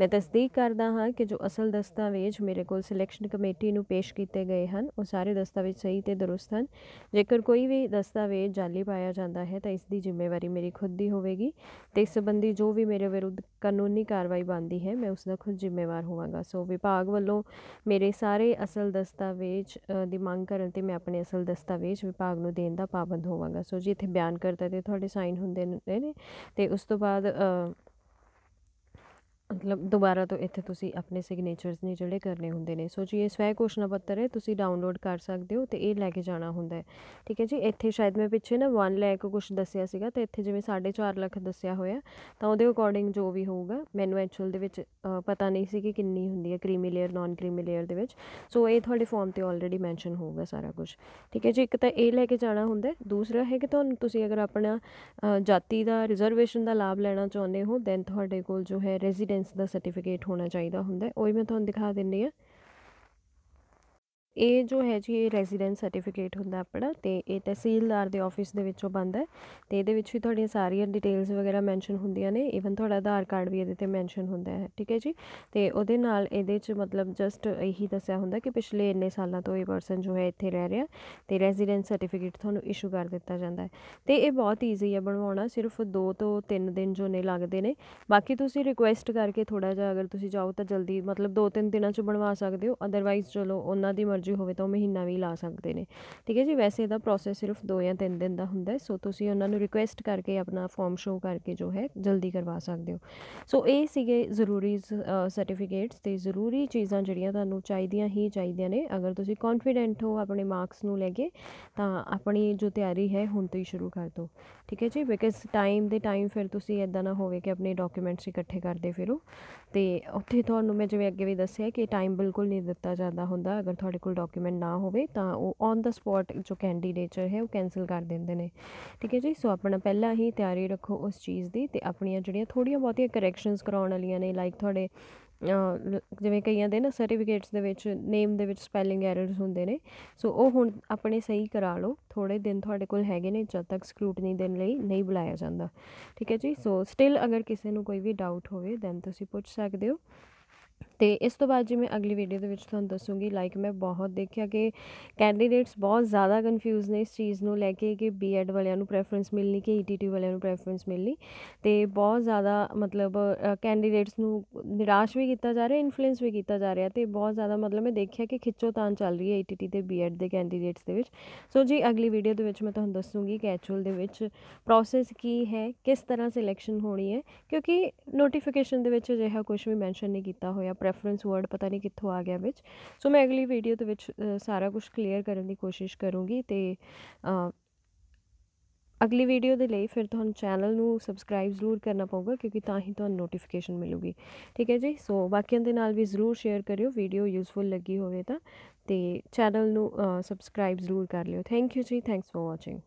ਮੈਂ ਤਸਦੀਕ ਕਰਦਾ ਹਾਂ ਕਿ ਜੋ ਅਸਲ ਦਸਤਾਵੇਜ਼ ਮੇਰੇ ਕੋਲ ਸਿਲੈਕਸ਼ਨ ਕਮੇਟੀ ਨੂੰ ਪੇਸ਼ ਕੀਤੇ ਗਏ ਹਨ ਉਹ ਸਾਰੇ ਦਸਤਾਵੇਜ਼ ਸਹੀ ਤੇ ਦਰੁਸਤ ਹਨ ਜੇਕਰ ਕੋਈ ਵੀ ਦਸਤਾਵੇਜ਼ ਜਾਲੀ ਪਾਇਆ ਜਾਂਦਾ ਹੈ ਤਾਂ ਇਸ ਦੀ ਜ਼ਿੰਮੇਵਾਰੀ ਮੇਰੀ ਖੁਦ ਦੀ ਹੋਵੇਗੀ ਤੇ ਇਸ ਸੰਬੰਧੀ ਜੋ ਵੀ ਮੇਰੇ ਵਿਰੁੱਧ ਕਾਨੂੰਨੀ ਕਾਰਵਾਈ ਬਣਦੀ ਹੈ ਮੈਂ ਉਸ ਦਾ ਖੁਦ ਜ਼ਿੰਮੇਵਾਰ ਹੋਵਾਂਗਾ ਸੋ ਵਿਭਾਗ ਵੱਲੋਂ ਮੇਰੇ ਸਾਰੇ ਅਸਲ ਦਸਤਾਵੇਜ਼ ਦੀ ਮੰਗ ਕਰਨ ਤੇ ਮੈਂ ਆਪਣੇ ਅਸਲ ਦਸਤਾਵੇਜ਼ ਵਿਭਾਗ ਨੂੰ ਦੇਣ ਦਾ ਪਾਬੰਦ ਹੋਵਾਂਗਾ ਸੋ ਜੀ ਇੱਥੇ ਬਿਆਨ ਕਰਦਾ ਤੇ ਤੁਹਾਡੇ ਸਾਈਨ ਹੁੰਦੇ ਨੇ ਤੇ ਉਸ ਤੋਂ ਬਾਅਦ ਮਤਲਬ ਦੁਬਾਰਾ ਤੋਂ ਇੱਥੇ ਤੁਸੀਂ ਆਪਣੇ ਸਿਗਨੇਚਰਸ ਨੇ ਜਿਹੜੇ ਕਰਨੇ ਹੁੰਦੇ ਨੇ ਸੋ ਜੀ ਇਹ ਸਵੈ ਘੋਸ਼ਣਾ ਪੱਤਰ ਹੈ ਤੁਸੀਂ ਡਾਊਨਲੋਡ ਕਰ ਸਕਦੇ ਹੋ ਤੇ ਇਹ ਲੈ ਕੇ ਜਾਣਾ ਹੁੰਦਾ ਹੈ ਠੀਕ ਹੈ ਜੀ ਇੱਥੇ ਸ਼ਾਇਦ ਮੈਂ ਪਿੱਛੇ ਨਾ 1 ਲੱਖ ਕੁਝ ਦੱਸਿਆ ਸੀਗਾ ਤੇ ਇੱਥੇ ਜਿਵੇਂ 4.5 ਲੱਖ ਦੱਸਿਆ ਹੋਇਆ ਤਾਂ ਉਹਦੇ ਅਕੋਰਡਿੰਗ ਜੋ ਵੀ ਹੋਊਗਾ ਮੈਨੂੰ ਐਕਚੁਅਲ ਦੇ ਵਿੱਚ ਪਤਾ ਨਹੀਂ ਸੀ ਕਿ ਕਿੰਨੀ ਹੁੰਦੀ ਹੈ creamy layer non creamy layer ਦੇ ਵਿੱਚ ਸੋ ਇਹ ਤੁਹਾਡੇ ਫਾਰਮ ਤੇ ਆਲਰੇਡੀ ਮੈਂਸ਼ਨ ਹੋਊਗਾ ਸਾਰਾ ਕੁਝ ਠੀਕ ਹੈ ਜੀ ਇੱਕ ਤਾਂ ਇਹ ਲੈ ਕੇ ਜਾਣਾ ਹੁੰਦਾ ਦੂਸਰਾ ਹੈ ਕਿ ਤੁਹਾਨੂੰ ਤੁਸੀਂ ਅਗਰ ਆਪਣਾ ਜਾਤੀ ਦਾ ਰਿਜ਼ਰਵੇਸ਼ਨ ਦਾ ਲਾਭ ਲੈਣਾ ਚਾਹੁੰਦੇ ਹੋ ਦੈਨ ਤੁਹਾਡੇ ਕੋਲ ਜੋ ਹੈ ਰੈਜ਼ੀਡੈਂਸ ਲਾਇਸੈਂਸ ਦਾ ਸਰਟੀਫਿਕੇਟ ਹੋਣਾ ਚਾਹੀਦਾ ਹੁੰਦਾ ਉਹ ਵੀ ਮੈਂ ਤੁਹਾਨੂੰ ਦਿਖਾ ਦਿੰਦੀ ਹਾਂ ਇਹ ਜੋ ਹੈ ਜੀ ਇਹ ਰੈਜ਼ੀਡੈਂਸ ਸਰਟੀਫਿਕੇਟ ਹੁੰਦਾ ਆਪਣਾ ਤੇ ਇਹ ਤਹਿਸੀਲਦਾਰ ਦੇ ਆਫਿਸ ਦੇ ਵਿੱਚੋਂ ਬੰਦਾ ਹੈ ਤੇ ਇਹਦੇ ਵਿੱਚ ਵੀ ਤੁਹਾਡੀਆਂ ਸਾਰੀਆਂ ਡਿਟੇਲਸ ਵਗੈਰਾ ਮੈਂਸ਼ਨ ਹੁੰਦੀਆਂ ਨੇ ਇਵਨ ਤੁਹਾਡਾ ਆਧਾਰ ਕਾਰਡ ਵੀ ਇਹਦੇ ਤੇ ਮੈਂਸ਼ਨ ਹੁੰਦਾ ਹੈ ਠੀਕ ਹੈ ਜੀ ਤੇ ਉਹਦੇ ਨਾਲ ਇਹਦੇ 'ਚ ਮਤਲਬ ਜਸਟ ਇਹੀ ਦੱਸਿਆ ਹੁੰਦਾ ਕਿ ਪਿਛਲੇ ਇੰਨੇ ਸਾਲਾਂ ਤੋਂ ਇਹ ਪਰਸਨ ਜੋ ਹੈ ਇੱਥੇ ਰਹਿ ਰਿਹਾ ਤੇ ਰੈਜ਼ੀਡੈਂਸ ਸਰਟੀਫਿਕੇਟ ਤੁਹਾਨੂੰ ਇਸ਼ੂ ਕਰ ਦਿੱਤਾ ਜਾਂਦਾ ਹੈ ਤੇ ਇਹ ਬਹੁਤ ਈਜ਼ੀ ਹੈ ਬਣਵਾਉਣਾ ਸਿਰਫ 2 ਤੋਂ 3 ਦਿਨ ਜੋ ਨੇ ਲੱਗਦੇ ਨੇ ਬਾਕੀ ਤੁਸੀਂ ਰਿਕੁਐਸਟ ਕਰਕੇ ਥੋੜਾ ਜਿਹਾ ਅਗਰ ਤੁਸੀਂ ਜਾਓ ਤਾਂ ਜਲਦੀ ਮਤਲਬ 2-3 ਦਿਨਾਂ 'ਚ ਬਣਵਾ ਸਕਦੇ ਹੋ ਅਦਰਵਾਈਜ਼ ਚਲੋ ਉਹਨਾਂ ਦੀ ਮਰਜ਼ੀ ਹੋਵੇ ਤਾਂ ਉਹ ਮਹੀਨਾ ਵੀ ਲਾ ਸਕਦੇ ਨੇ ਠੀਕ ਹੈ ਜੀ ਵੈਸੇ ਇਹਦਾ ਪ੍ਰੋਸੈਸ ਸਿਰਫ 2 ਜਾਂ 3 ਦਿਨ ਦਾ ਹੁੰਦਾ ਸੋ ਤੁਸੀਂ ਉਹਨਾਂ ਨੂੰ ਰਿਕੁਐਸਟ ਕਰਕੇ ਆਪਣਾ ਫਾਰਮ ਸ਼ੋ ਕਰਕੇ ਜੋ ਹੈ ਜਲਦੀ ਕਰਵਾ ਸਕਦੇ ਹੋ ਸੋ ਇਹ ਸੀਗੇ ਜ਼ਰੂਰੀ ਸਰਟੀਫਿਕੇਟਸ ਤੇ ਜ਼ਰੂਰੀ ਚੀਜ਼ਾਂ ਜਿਹੜੀਆਂ ਤੁਹਾਨੂੰ ਚਾਹੀਦੀਆਂ ਹੀ ਚਾਹੀਦੀਆਂ ਨੇ ਅਗਰ ਤੁਸੀਂ ਕੌਨਫੀਡੈਂਟ ਹੋ ਆਪਣੇ ਮਾਰਕਸ ਨੂੰ ਲੈ ਕੇ ਤਾਂ ਆਪਣੀ ਜੋ ਤਿਆਰੀ ਹੈ ਹੁਣ ਤੋਂ ਹੀ ਸ਼ੁਰੂ ਕਰ ਦਿਓ ਠੀਕ ਹੈ ਜੀ ਬਿਕਾਜ਼ ਟਾਈਮ ਦੇ ਟਾਈਮ ਫਿਰ ਤੁਸੀਂ ਇਦਾਂ ਨਾ ਹੋਵੇ ਕਿ ਆਪਣੇ ਡਾਕੂਮੈਂਟਸ ਇਕੱਠੇ ਕਰਦੇ ਫਿਰੋ ਤੇ ਉੱਥੇ ਤੁਹਾਨੂੰ ਮੈਂ ਜਿਵੇਂ ਅੱਗੇ ਵੀ ਦੱਸਿਆ ਕਿ ਟਾਈਮ ਬਿਲਕੁਲ ਨਹੀਂ ਦਿੱਤਾ ਜਾਂਦਾ ਹੁੰਦਾ ਅਗਰ ਤੁਹਾਡੇ ਕੋਲ ਕੋਲ ਡਾਕੂਮੈਂਟ ਨਾ ਹੋਵੇ ਤਾਂ ਉਹ ਔਨ ਦਾ ਸਪੌਟ ਜੋ ਕੈਂਡੀਡੇਚਰ ਹੈ ਉਹ ਕੈਨਸਲ ਕਰ ਦਿੰਦੇ ਨੇ ਠੀਕ ਹੈ ਜੀ ਸੋ ਆਪਣਾ ਪਹਿਲਾਂ ਹੀ ਤਿਆਰੀ ਰੱਖੋ ਉਸ ਚੀਜ਼ ਦੀ ਤੇ ਆਪਣੀਆਂ ਜਿਹੜੀਆਂ ਥੋੜੀਆਂ ਬਹੁਤੀਆਂ ਕਰੈਕਸ਼ਨਸ ਕਰਾਉਣ ਵਾਲੀਆਂ ਨੇ ਲਾਈਕ ਤੁਹਾਡੇ ਜਿਵੇਂ ਕਈਆਂ ਦੇ ਨਾ ਸਰਟੀਫਿਕੇਟਸ ਦੇ ਵਿੱਚ ਨੇਮ ਦੇ ਵਿੱਚ ਸਪੈਲਿੰਗ ਐਰਰਸ ਹੁੰਦੇ ਨੇ ਸੋ ਉਹ ਹੁਣ ਆਪਣੇ ਸਹੀ ਕਰਾ ਲਓ ਥੋੜੇ ਦਿਨ ਤੁਹਾਡੇ ਕੋਲ ਹੈਗੇ ਨੇ ਜਦ ਤੱਕ ਸਕਰੂਟਨੀ ਦੇਣ ਲਈ ਨਹੀਂ ਬੁਲਾਇਆ ਜਾਂਦਾ ਠੀਕ ਹੈ ਜੀ ਸੋ ਸਟਿਲ ਅਗਰ ਕਿਸੇ ਨੂੰ ਕੋਈ ਵੀ ਡਾਊਟ ਹੋਵੇ ਦੈਨ ਤੁਸੀਂ ਪੁੱਛ ਸਕਦੇ ਹੋ ਤੇ ਇਸ ਤੋਂ ਬਾਅਦ ਜਿਵੇਂ ਅਗਲੀ ਵੀਡੀਓ ਦੇ ਵਿੱਚ ਤੁਹਾਨੂੰ ਦੱਸੂਗੀ ਲਾਈਕ ਮੈਂ ਬਹੁਤ ਦੇਖਿਆ ਕਿ ਕੈਂਡੀਡੇਟਸ ਬਹੁਤ ਜ਼ਿਆਦਾ ਕਨਫਿਊਜ਼ ਨੇ ਇਸ ਚੀਜ਼ ਨੂੰ ਲੈ ਕੇ ਕਿ ਬੀਐਡ ਵਾਲਿਆਂ ਨੂੰ ਪ੍ਰੈਫਰੈਂਸ ਮਿਲਣੀ ਕਿ ਈਟੀਟੀ e ਵਾਲਿਆਂ ਨੂੰ ਪ੍ਰੈਫਰੈਂਸ ਮਿਲਣੀ ਤੇ ਬਹੁਤ ਜ਼ਿਆਦਾ ਮਤਲਬ ਕੈਂਡੀਡੇਟਸ ਨੂੰ ਨਿਰਾਸ਼ ਵੀ ਕੀਤਾ ਜਾ ਰਿਹਾ ਇਨਫਲੂਐਂਸ ਵੀ ਕੀਤਾ ਜਾ ਰਿਹਾ ਤੇ ਬਹੁਤ ਜ਼ਿਆਦਾ ਮਤਲਬ ਮੈਂ ਦੇਖਿਆ ਕਿ ਖਿੱਚੋ ਤਾਂ ਚੱਲ ਰਹੀ ਹੈ ਈਟੀਟੀ e ਤੇ ਬੀਐਡ ਦੇ ਕੈਂਡੀਡੇਟਸ ਦੇ ਵਿੱਚ ਸੋ ਜੀ ਅਗਲੀ ਵੀਡੀਓ ਦੇ ਵਿੱਚ ਮੈਂ ਤੁਹਾਨੂੰ ਦੱਸੂਗੀ ਕਿ ਐਚੁਅਲ ਦੇ ਵਿੱਚ ਪ੍ਰੋਸੈਸ ਕੀ ਹੈ ਕਿਸ ਤਰ੍ਹਾਂ ਸਿਲੈਕਸ਼ਨ ਹੋਣੀ ਹੈ ਕਿਉਂਕਿ ਨੋਟੀਫਿਕੇਸ਼ਨ ਦੇ ਵਿੱਚ ਅਜਿਹਾ ਕੁਝ ਵੀ ਮੈਂਸ਼ਨ ਨਹੀਂ ਕੀਤਾ ਹੋਇਆ ਰੈਫਰੈਂਸ ਵਰਡ ਪਤਾ ਨਹੀਂ ਕਿੱਥੋਂ ਆ ਗਿਆ ਵਿੱਚ ਸੋ ਮੈਂ ਅਗਲੀ ਵੀਡੀਓ ਦੇ ਵਿੱਚ ਸਾਰਾ ਕੁਝ ਕਲੀਅਰ ਕਰਨ ਦੀ ਕੋਸ਼ਿਸ਼ ਕਰੂੰਗੀ ਤੇ ਅਗਲੀ ਵੀਡੀਓ ਦੇ ਲਈ ਫਿਰ ਤੁਹਾਨੂੰ ਚੈਨਲ ਨੂੰ ਸਬਸਕ੍ਰਾਈਬ ਜ਼ਰੂਰ ਕਰਨਾ ਪਊਗਾ ਕਿਉਂਕਿ ਤਾਂ ਹੀ ਤੁਹਾਨੂੰ ਨੋਟੀਫਿਕੇਸ਼ਨ ਮਿਲੂਗੀ ਠੀਕ ਹੈ ਜੀ ਸੋ ਬਾਕੀਆਂ ਦੇ ਨਾਲ ਵੀ ਜ਼ਰੂਰ ਸ਼ੇਅਰ ਕਰਿਓ ਵੀਡੀਓ ਯੂਸਫੁਲ ਲੱਗੀ ਹੋਵੇ ਤਾਂ ਤੇ ਚੈਨਲ ਨੂੰ ਸਬਸਕ੍ਰਾਈਬ ਜ਼ਰੂਰ ਕਰ ਲਿਓ ਥੈਂਕ ਯੂ ਜੀ ਥੈਂਕਸ ਫॉर ਵਾਚਿੰਗ